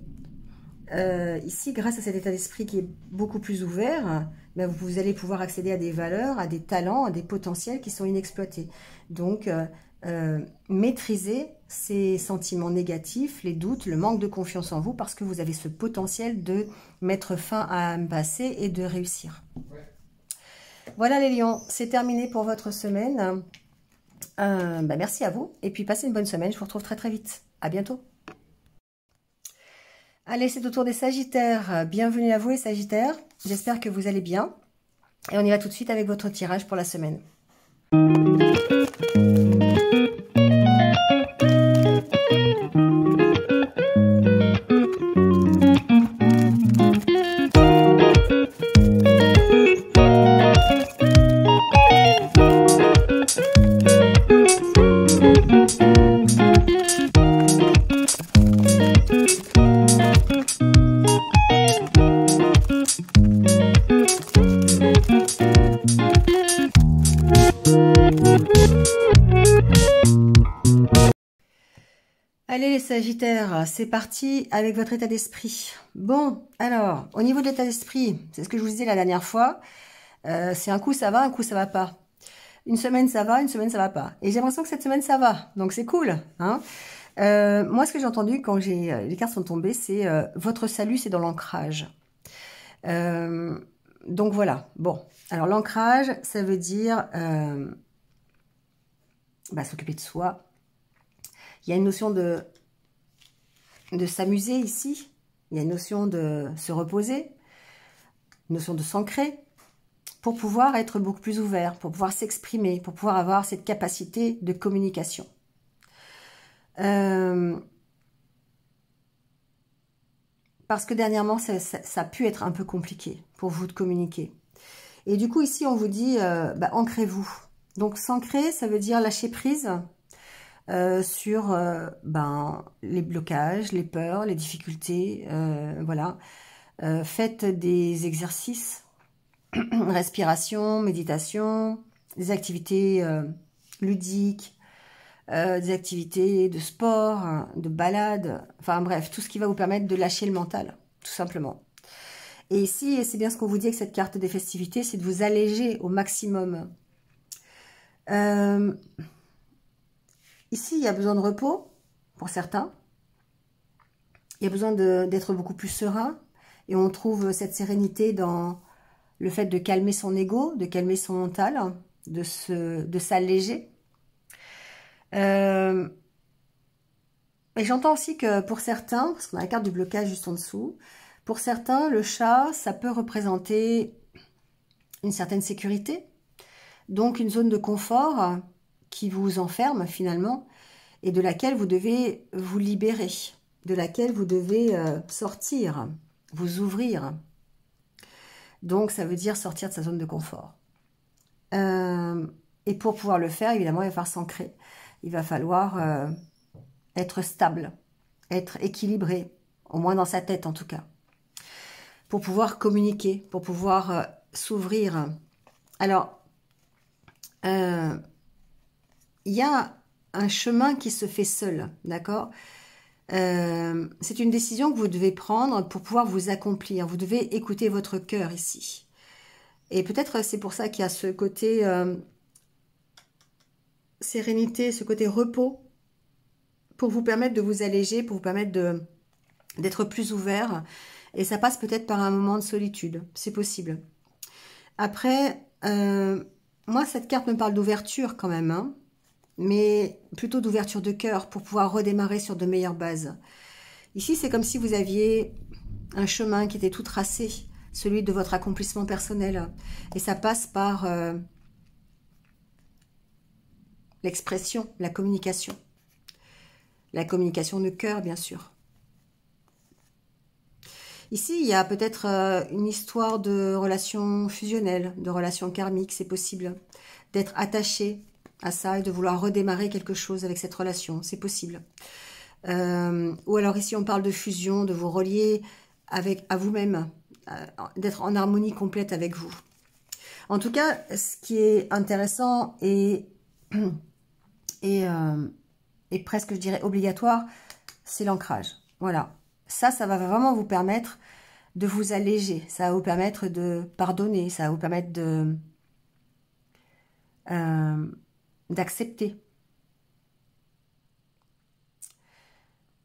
euh, ici, grâce à cet état d'esprit qui est beaucoup plus ouvert, ben, vous allez pouvoir accéder à des valeurs, à des talents, à des potentiels qui sont inexploités. Donc, euh, euh, maîtrisez ces sentiments négatifs, les doutes, le manque de confiance en vous, parce que vous avez ce potentiel de mettre fin à un passé et de réussir. Voilà les lions, c'est terminé pour votre semaine. Euh, ben, merci à vous, et puis passez une bonne semaine, je vous retrouve très très vite. À bientôt Allez, c'est au tour des Sagittaires. Bienvenue à vous les Sagittaires. J'espère que vous allez bien. Et on y va tout de suite avec votre tirage pour la semaine. Allez les Sagittaires, c'est parti avec votre état d'esprit. Bon, alors, au niveau de l'état d'esprit, c'est ce que je vous disais la dernière fois, euh, c'est un coup ça va, un coup ça va pas. Une semaine ça va, une semaine ça va pas. Et j'ai l'impression que cette semaine ça va, donc c'est cool. Hein. Euh, moi ce que j'ai entendu quand j'ai euh, les cartes sont tombées, c'est votre salut c'est dans l'ancrage. donc voilà, bon. Alors l'ancrage, ça veut dire bah, s'occuper de soi, il y a une notion de, de s'amuser ici. Il y a une notion de se reposer, une notion de s'ancrer pour pouvoir être beaucoup plus ouvert, pour pouvoir s'exprimer, pour pouvoir avoir cette capacité de communication. Euh, parce que dernièrement, ça, a pu être un peu compliqué pour vous de communiquer. Et du coup, ici, on vous dit, euh, bah, ancrez-vous. Donc, s'ancrer, ça veut dire lâcher prise, euh, sur euh, ben, les blocages, les peurs, les difficultés. Euh, voilà. faites des exercices, [clears throat] respiration, méditation, des activités ludiques, des activités de sport, hein, de balade, enfin bref, tout ce qui va vous permettre de lâcher le mental, tout simplement. Et ici, c'est bien ce qu'on vous dit avec cette carte des festivités, c'est de vous alléger au maximum. Euh, Ici, il y a besoin de repos pour certains. Il y a besoin d'être beaucoup plus serein. Et on trouve cette sérénité dans le fait de calmer son ego, de calmer son mental, de s'alléger. De euh, et j'entends aussi que pour certains, parce qu'on a la carte du blocage juste en dessous, pour certains, le chat, ça peut représenter une certaine sécurité, donc une zone de confort, qui vous enferme finalement et de laquelle vous devez vous libérer, de laquelle vous devez euh, sortir, vous ouvrir. Donc, ça veut dire sortir de sa zone de confort. Euh, et pour pouvoir le faire, évidemment, il va falloir s'ancrer. Il va falloir euh, être stable, être équilibré, au moins dans sa tête en tout cas, pour pouvoir communiquer, pour pouvoir s'ouvrir. Alors, il y a un chemin qui se fait seul, d'accord euh, C'est une décision que vous devez prendre pour pouvoir vous accomplir. Vous devez écouter votre cœur ici. Et peut-être c'est pour ça qu'il y a ce côté euh, sérénité, ce côté repos, pour vous permettre de vous alléger, pour vous permettre d'être plus ouvert. Et ça passe peut-être par un moment de solitude, c'est possible. Après, euh, moi cette carte me parle d'ouverture quand même, hein mais plutôt d'ouverture de cœur pour pouvoir redémarrer sur de meilleures bases. Ici, c'est comme si vous aviez un chemin qui était tout tracé, celui de votre accomplissement personnel. Et ça passe par euh, l'expression, la communication. La communication de cœur, bien sûr. Ici, il y a peut-être euh, une histoire de relation fusionnelle, de relation karmique, c'est possible. D'être attaché à ça et de vouloir redémarrer quelque chose avec cette relation. C'est possible. Euh, ou alors ici, on parle de fusion, de vous relier avec, à vous-même, euh, d'être en harmonie complète avec vous. En tout cas, ce qui est intéressant et, [clears throat] et, euh, et presque, je dirais, obligatoire, c'est l'ancrage. Voilà. Ça, ça va vraiment vous permettre de vous alléger. Ça va vous permettre de pardonner. Ça va vous permettre de... Euh, d'accepter.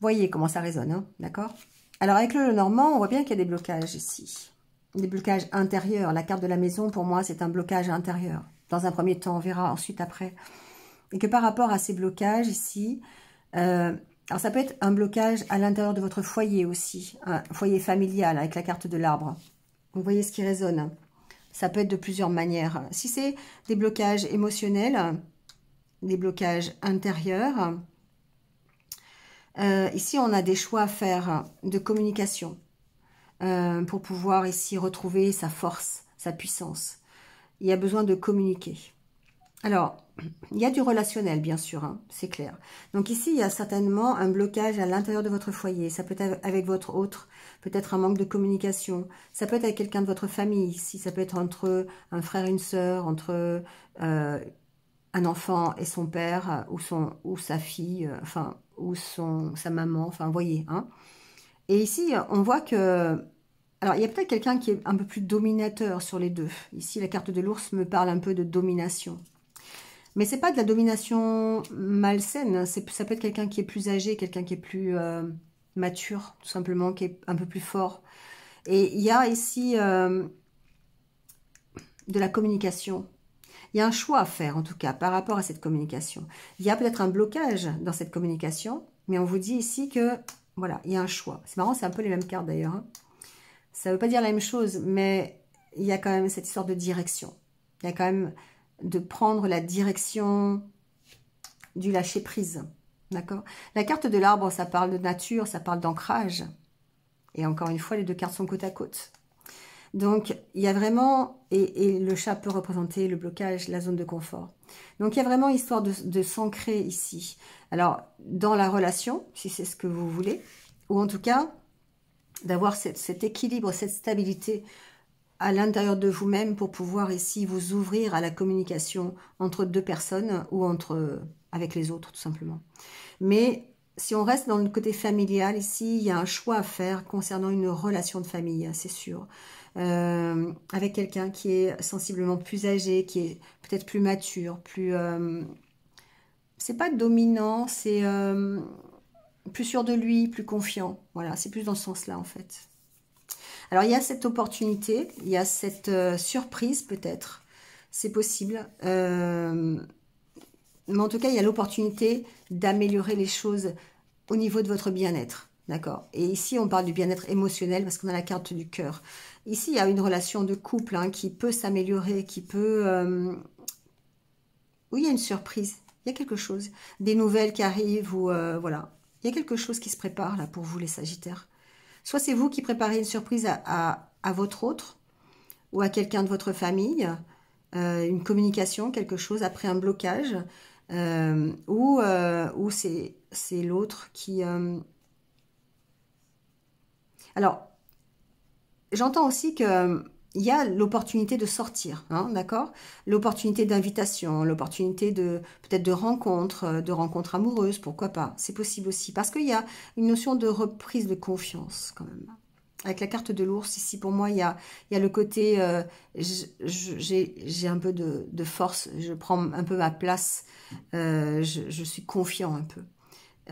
Voyez comment ça résonne, hein, d'accord Alors avec le normand, on voit bien qu'il y a des blocages ici. Des blocages intérieurs. La carte de la maison, pour moi, c'est un blocage intérieur. Dans un premier temps, on verra ensuite après. Et que par rapport à ces blocages ici, euh, alors ça peut être un blocage à l'intérieur de votre foyer aussi, un foyer familial avec la carte de l'arbre. Vous voyez ce qui résonne. Ça peut être de plusieurs manières. Si c'est des blocages émotionnels, des blocages intérieurs. Euh, ici, on a des choix à faire de communication euh, pour pouvoir ici retrouver sa force, sa puissance. Il y a besoin de communiquer. Alors, il y a du relationnel, bien sûr, hein, c'est clair. Donc ici, il y a certainement un blocage à l'intérieur de votre foyer. Ça peut être avec votre autre, peut-être un manque de communication. Ça peut être avec quelqu'un de votre famille. Ici, ça peut être entre un frère et une sœur, entre euh, un enfant et son père euh, ou, son, ou sa fille, euh, enfin, ou son, sa maman, enfin, vous voyez. Hein. Et ici, euh, on voit que... Alors, il y a peut-être quelqu'un qui est un peu plus dominateur sur les deux. Ici, la carte de l'ours me parle un peu de domination. Mais c'est pas de la domination malsaine. Hein. Ça peut être quelqu'un qui est plus âgé, quelqu'un qui est plus mature, tout simplement, qui est un peu plus fort. Et il y a ici de la communication, il y a un choix à faire, en tout cas, par rapport à cette communication. Il y a peut-être un blocage dans cette communication, mais on vous dit ici que, voilà, il y a un choix. C'est marrant, c'est un peu les mêmes cartes d'ailleurs. Hein. Ça ne veut pas dire la même chose, mais il y a quand même cette histoire de direction. Il y a quand même de prendre la direction du lâcher-prise. D'accord La carte de l'arbre, ça parle de nature, ça parle d'ancrage. Et encore une fois, les deux cartes sont côte à côte. Donc, il y a vraiment, et, le chat peut représenter le blocage, la zone de confort. Donc, il y a vraiment histoire de, de s'ancrer ici. Alors, dans la relation, si c'est ce que vous voulez, ou en tout cas, d'avoir cet équilibre, cette stabilité à l'intérieur de vous-même pour pouvoir ici vous ouvrir à la communication entre deux personnes ou entre avec les autres, tout simplement. Mais si on reste dans le côté familial ici, il y a un choix à faire concernant une relation de famille, hein, c'est sûr. Euh, avec quelqu'un qui est sensiblement plus âgé, qui est peut-être plus mature, plus... Euh, c'est pas dominant, c'est euh, plus sûr de lui, plus confiant. Voilà, c'est plus dans ce sens-là en fait. Alors il y a cette opportunité, il y a cette surprise peut-être, c'est possible. mais en tout cas, il y a l'opportunité d'améliorer les choses au niveau de votre bien-être. D'accord Et ici, on parle du bien-être émotionnel parce qu'on a la carte du cœur. Ici, il y a une relation de couple hein, qui peut s'améliorer, qui peut... Euh... Oui, il y a une surprise. Il y a quelque chose. Des nouvelles qui arrivent ou... Euh, voilà. Il y a quelque chose qui se prépare là pour vous, les Sagittaires. Soit c'est vous qui préparez une surprise à, votre autre ou à quelqu'un de votre famille, euh, une communication, quelque chose après un blocage, euh, ou, ou c'est l'autre qui alors, j'entends aussi que euh, il y a l'opportunité de sortir, hein, d'accord L'opportunité d'invitation, l'opportunité de peut-être de rencontre, euh, de rencontre amoureuse, pourquoi pas C'est possible aussi, parce qu'il y a une notion de reprise de confiance quand même. Avec la carte de l'ours, ici, pour moi, il y a, a le côté, euh, j'ai un peu de, force, je prends un peu ma place, je suis confiant un peu.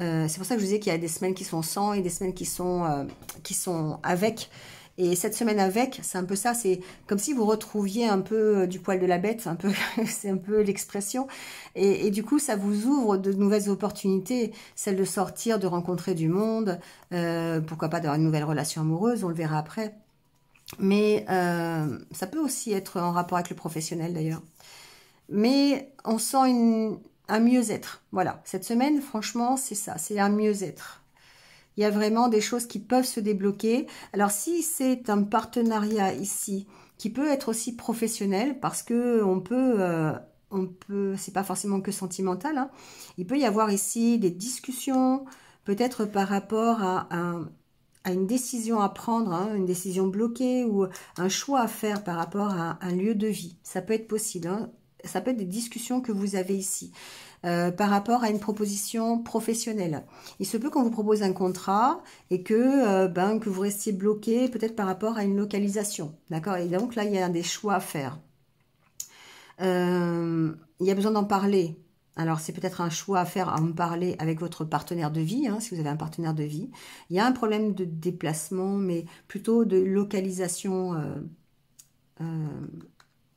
Euh, c'est pour ça que je vous disais qu'il y a des semaines qui sont sans et des semaines qui sont, euh, qui sont avec. Et cette semaine avec, c'est un peu ça, c'est comme si vous retrouviez un peu euh, du poil de la bête, un peu, [laughs] c'est un peu l'expression. Et, du coup, ça vous ouvre de nouvelles opportunités, celle de sortir, de rencontrer du monde, pourquoi pas d'avoir une nouvelle relation amoureuse, on le verra après. Mais ça peut aussi être en rapport avec le professionnel d'ailleurs. Mais on sent une, un mieux-être. Voilà, cette semaine, franchement, c'est ça, c'est un mieux-être. Il y a vraiment des choses qui peuvent se débloquer. Alors, si c'est un partenariat ici, qui peut être aussi professionnel, parce que on peut... Euh, on peut, c'est pas forcément que sentimental, hein. il peut y avoir ici des discussions, peut-être par rapport à, une décision à prendre, hein, une décision bloquée ou un choix à faire par rapport à un lieu de vie. Ça peut être possible. Hein ça peut être des discussions que vous avez ici euh, par rapport à une proposition professionnelle. Il se peut qu'on vous propose un contrat et que, euh, ben, que vous restiez bloqué peut-être par rapport à une localisation. D'accord Et donc là, il y a des choix à faire. Euh, il y a besoin d'en parler. Alors, c'est peut-être un choix à faire à en parler avec votre partenaire de vie, hein, si vous avez un partenaire de vie. Il y a un problème de déplacement, mais plutôt de localisation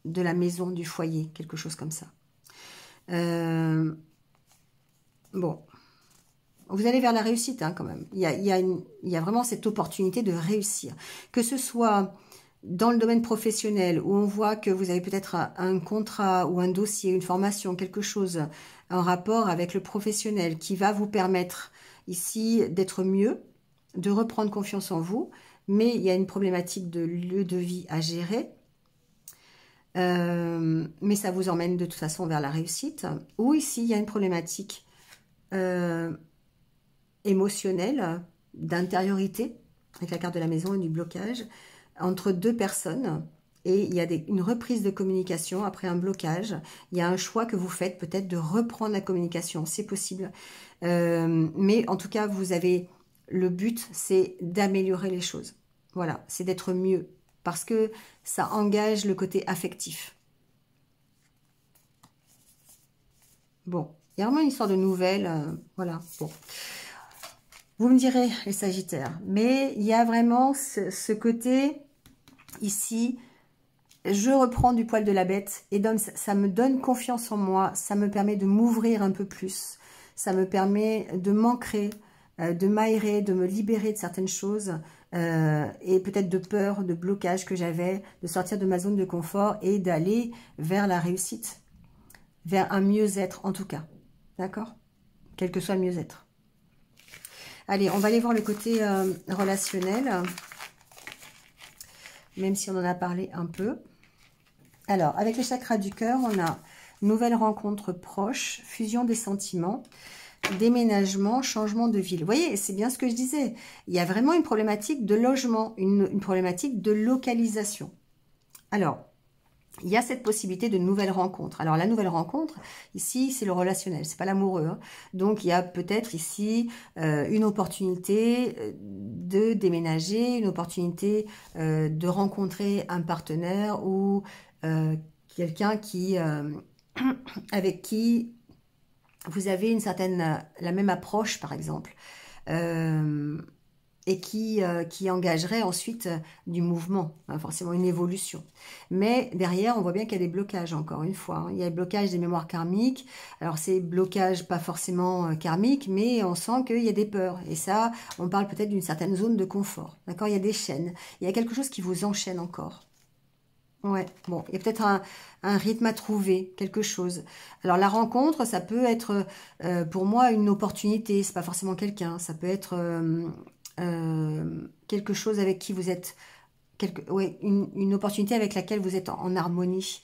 de la maison, du foyer, quelque chose comme ça. Euh, bon, vous allez vers la réussite hein, quand même. Il y, a, il, y vraiment cette opportunité de réussir. Que ce soit dans le domaine professionnel où on voit que vous avez peut-être un, contrat ou un dossier, une formation, quelque chose en rapport avec le professionnel qui va vous permettre ici d'être mieux, de reprendre confiance en vous, mais il y a une problématique de lieu de vie à gérer. Euh, mais ça vous emmène de toute façon vers la réussite. Ou ici, il y a une problématique euh, émotionnelle, d'intériorité, avec la carte de la maison et du blocage, entre deux personnes. Et il y a une reprise de communication après un blocage. Il y a un choix que vous faites peut-être de reprendre la communication, c'est possible. Euh, mais en tout cas, vous avez le but, c'est d'améliorer les choses. Voilà, c'est d'être mieux, parce que ça engage le côté affectif. Bon, il y a vraiment une histoire de nouvelle. Euh, voilà, Vous me direz, les Sagittaires, mais il y a vraiment ce, côté, ici, je reprends du poil de la bête et donne, ça me donne confiance en moi, ça me permet de m'ouvrir un peu plus, ça me permet de m'ancrer, euh, de m'aérer, de me libérer de certaines choses euh, et peut-être de peur, de blocage que j'avais, de sortir de ma zone de confort et d'aller vers la réussite, vers un mieux-être en tout cas, d'accord Quel que soit le mieux-être. Allez, on va aller voir le côté euh, relationnel, même si on en a parlé un peu. Alors, avec les chakras du cœur, on a nouvelle rencontre proche, fusion des sentiments déménagement, changement de ville. Vous voyez, c'est bien ce que je disais. Il y a vraiment une problématique de logement, une, problématique de localisation. Alors, il y a cette possibilité de nouvelles rencontres. Alors la nouvelle rencontre, ici, c'est le relationnel, n'est pas l'amoureux. Hein. Donc il y a peut-être ici euh, une opportunité euh, de déménager, une opportunité euh, de rencontrer un partenaire ou quelqu'un qui [coughs] avec qui vous avez une certaine, euh, la même approche, par exemple, euh, et qui, euh, qui engagerait ensuite du mouvement, hein, forcément une évolution. Mais derrière, on voit bien qu'il y a des blocages, encore une fois. Hein. Il y a le blocage des mémoires karmiques. Alors, c'est blocage pas forcément karmique, mais on sent qu'il y a des peurs. Et ça, on parle peut-être d'une certaine zone de confort. D'accord Il y a des chaînes. Il y a quelque chose qui vous enchaîne encore. Ouais, bon, il y a peut-être un, rythme à trouver, quelque chose. Alors la rencontre, ça peut être euh, pour moi une opportunité, c'est pas forcément quelqu'un, ça peut être euh, euh, quelque chose avec qui vous êtes, quelque, une, opportunité avec laquelle vous êtes en, en harmonie,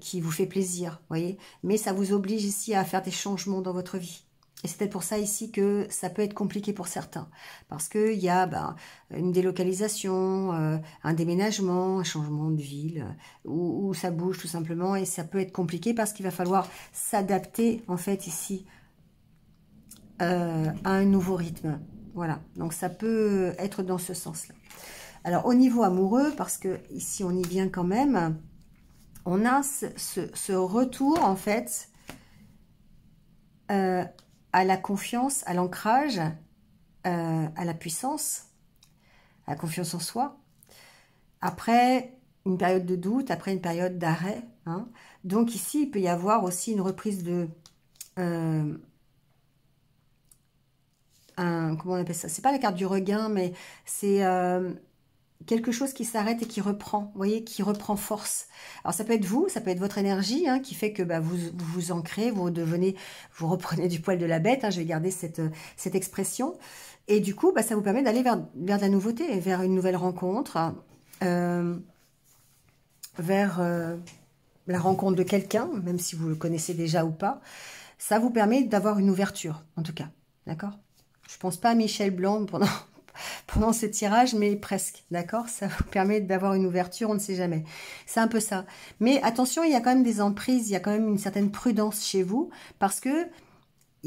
qui vous fait plaisir, voyez. Mais ça vous oblige ici à faire des changements dans votre vie. Et c'est peut-être pour ça ici que ça peut être compliqué pour certains. Parce qu'il y a ben, une délocalisation, euh, un déménagement, un changement de ville, euh, où, ça bouge tout simplement. Et ça peut être compliqué parce qu'il va falloir s'adapter, en fait, ici, euh, à un nouveau rythme. Voilà, donc ça peut être dans ce sens-là. Alors, au niveau amoureux, parce que ici, on y vient quand même, on a ce, ce retour, en fait, à la confiance, à l'ancrage, euh, à la puissance, à la confiance en soi. Après une période de doute, après une période d'arrêt. Hein. Donc ici, il peut y avoir aussi une reprise de... Euh, un, comment on appelle ça C'est pas la carte du regain, mais c'est euh, quelque chose qui s'arrête et qui reprend, voyez, qui reprend force. Alors ça peut être vous, ça peut être votre énergie hein, qui fait que bah, vous, vous, ancrez, vous devenez, vous reprenez du poil de la bête, hein, je vais garder cette, cette expression. Et du coup, bah, ça vous permet d'aller vers, de la nouveauté, vers une nouvelle rencontre, hein, euh, vers euh, la rencontre de quelqu'un, même si vous le connaissez déjà ou pas. Ça vous permet d'avoir une ouverture, en tout cas, d'accord Je pense pas à Michel Blanc pendant, pendant ces tirages, mais presque, d'accord Ça vous permet d'avoir une ouverture, on ne sait jamais. C'est un peu ça. Mais attention, il y a quand même des emprises, il y a quand même une certaine prudence chez vous, parce que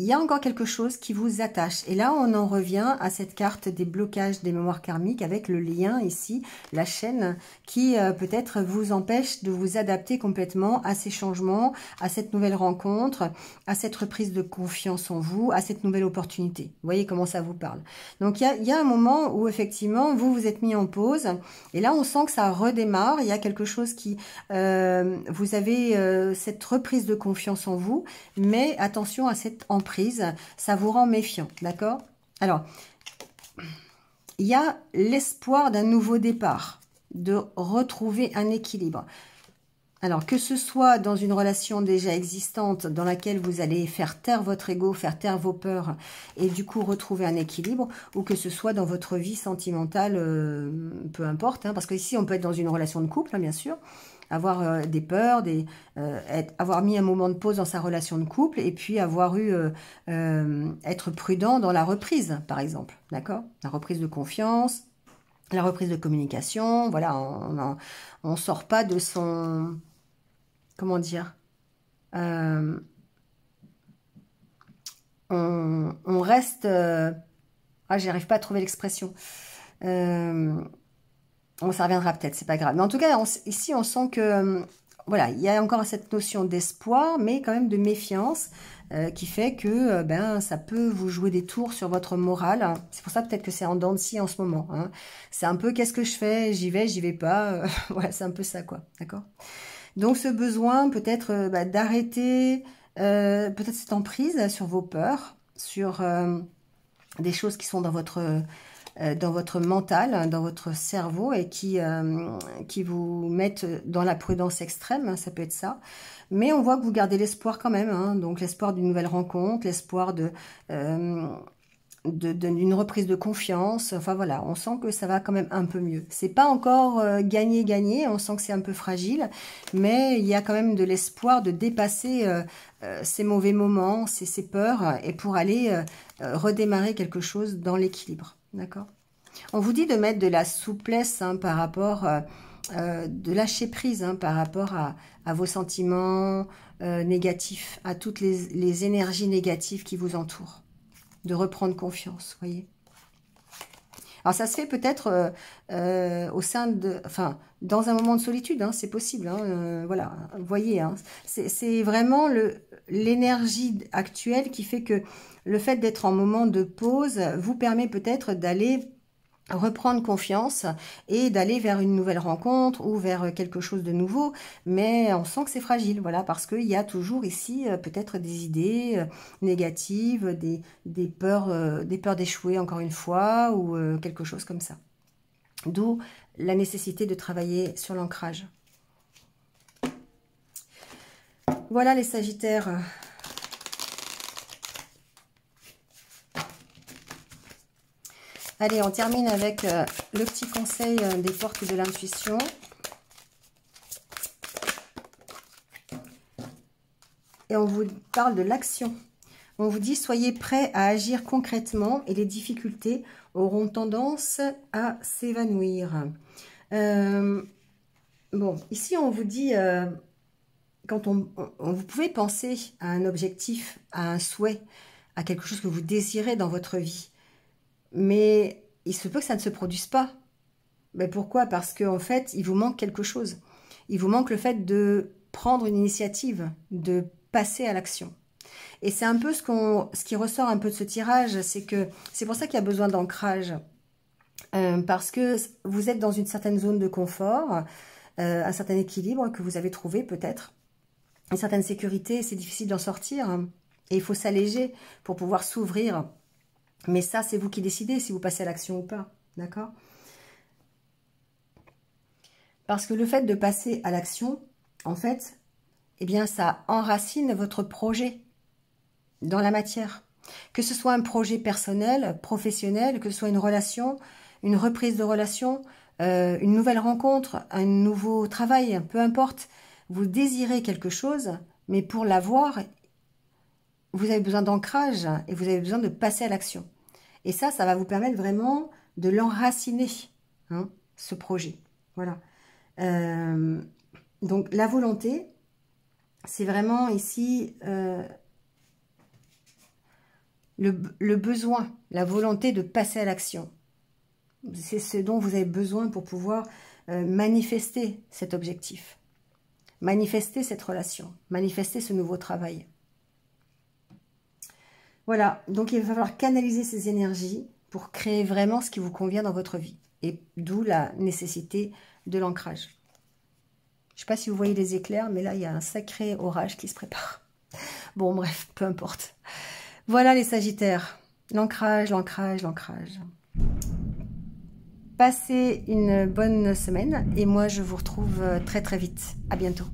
il y a encore quelque chose qui vous attache. Et là, on en revient à cette carte des blocages des mémoires karmiques avec le lien ici, la chaîne, qui euh, peut-être vous empêche de vous adapter complètement à ces changements, à cette nouvelle rencontre, à cette reprise de confiance en vous, à cette nouvelle opportunité. Vous voyez comment ça vous parle. Donc, il y a, un moment où, effectivement, vous vous êtes mis en pause. Et là, on sent que ça redémarre. Il y a quelque chose qui... Euh, vous avez euh, cette reprise de confiance en vous, mais attention à cette ça vous rend méfiant, d'accord Alors, il y a l'espoir d'un nouveau départ, de retrouver un équilibre. Alors, que ce soit dans une relation déjà existante dans laquelle vous allez faire taire votre ego, faire taire vos peurs et du coup retrouver un équilibre, ou que ce soit dans votre vie sentimentale, euh, peu importe, hein, parce que ici on peut être dans une relation de couple, hein, bien sûr, avoir euh, des peurs, des, euh, être, avoir mis un moment de pause dans sa relation de couple et puis avoir eu euh, être prudent dans la reprise, par exemple, d'accord La reprise de confiance, la reprise de communication, voilà, on ne sort pas de son comment dire on, on, reste ah j'arrive pas à trouver l'expression euh, on ça reviendra peut-être, c'est pas grave. Mais en tout cas, ici, on sent que euh, voilà, il y a encore cette notion d'espoir, mais quand même de méfiance, euh, qui fait que euh, ben ça peut vous jouer des tours sur votre morale. C'est pour ça peut-être que c'est en dents de en ce moment. Hein. C'est un peu qu'est-ce que je fais, j'y vais, j'y vais pas. [laughs] voilà, c'est un peu ça, quoi. D'accord. Donc ce besoin peut-être bah, d'arrêter peut-être cette emprise sur vos peurs, sur des choses qui sont dans votre euh, dans votre mental, hein, dans votre cerveau et qui, euh, qui vous mettent dans la prudence extrême, hein, ça peut être ça. Mais on voit que vous gardez l'espoir quand même, hein, donc l'espoir d'une nouvelle rencontre, l'espoir euh, de... d'une reprise de confiance, enfin voilà, on sent que ça va quand même un peu mieux. C'est pas encore gagné-gagné, on sent que c'est un peu fragile, mais il y a quand même de l'espoir de dépasser ces mauvais moments, ces, ces, peurs, et pour aller redémarrer quelque chose dans l'équilibre. D'accord On vous dit de mettre de la souplesse hein, par rapport, euh, euh, de lâcher prise hein, par rapport à, vos sentiments euh, négatifs, à toutes les, énergies négatives qui vous entourent. De reprendre confiance, voyez alors ça se fait peut-être au sein de, enfin, dans un moment de solitude, hein, c'est possible. voilà, vous voyez, c'est vraiment l'énergie actuelle qui fait que le fait d'être en moment de pause vous permet peut-être d'aller reprendre confiance et d'aller vers une nouvelle rencontre ou vers quelque chose de nouveau, mais on sent que c'est fragile, voilà, parce qu'il y a toujours ici euh, peut-être des idées euh, négatives, des, peurs euh, des peurs d'échouer encore une fois, ou quelque chose comme ça. D'où la nécessité de travailler sur l'ancrage. Voilà les Sagittaires, Allez, on termine avec euh, le petit conseil euh, des portes de l'intuition. Et on vous parle de l'action. On vous dit soyez prêt à agir concrètement et les difficultés auront tendance à s'évanouir. Euh, bon, ici on vous dit quand on, on, vous pouvez penser à un objectif, à un souhait, à quelque chose que vous désirez dans votre vie mais il se peut que ça ne se produise pas. Mais pourquoi Parce qu'en fait, il vous manque quelque chose. Il vous manque le fait de prendre une initiative, de passer à l'action. Et c'est un peu ce, qui ressort un peu de ce tirage, c'est que c'est pour ça qu'il y a besoin d'ancrage. Euh, parce que vous êtes dans une certaine zone de confort, euh, un certain équilibre que vous avez trouvé peut-être, une certaine sécurité, c'est difficile d'en sortir. et il faut s'alléger pour pouvoir s'ouvrir mais ça, c'est vous qui décidez si vous passez à l'action ou pas. D'accord Parce que le fait de passer à l'action, en fait, eh bien, ça enracine votre projet dans la matière. Que ce soit un projet personnel, professionnel, que ce soit une relation, une reprise de relation, euh, une nouvelle rencontre, un nouveau travail, peu importe. Vous désirez quelque chose, mais pour l'avoir, vous avez besoin d'ancrage et vous avez besoin de passer à l'action. Et ça, ça va vous permettre vraiment de l'enraciner, hein, ce projet. Voilà. Euh, donc, la volonté, c'est vraiment ici euh, le, besoin, la volonté de passer à l'action. C'est ce dont vous avez besoin pour pouvoir euh, manifester cet objectif, manifester cette relation, manifester ce nouveau travail. Voilà, donc il va falloir canaliser ces énergies pour créer vraiment ce qui vous convient dans votre vie. Et d'où la nécessité de l'ancrage. Je ne sais pas si vous voyez les éclairs, mais là, il y a un sacré orage qui se prépare. [laughs] Bon, bref, peu importe. Voilà les Sagittaires. L'ancrage, l'ancrage, l'ancrage. Passez une bonne semaine et moi, je vous retrouve euh, très très vite. À bientôt.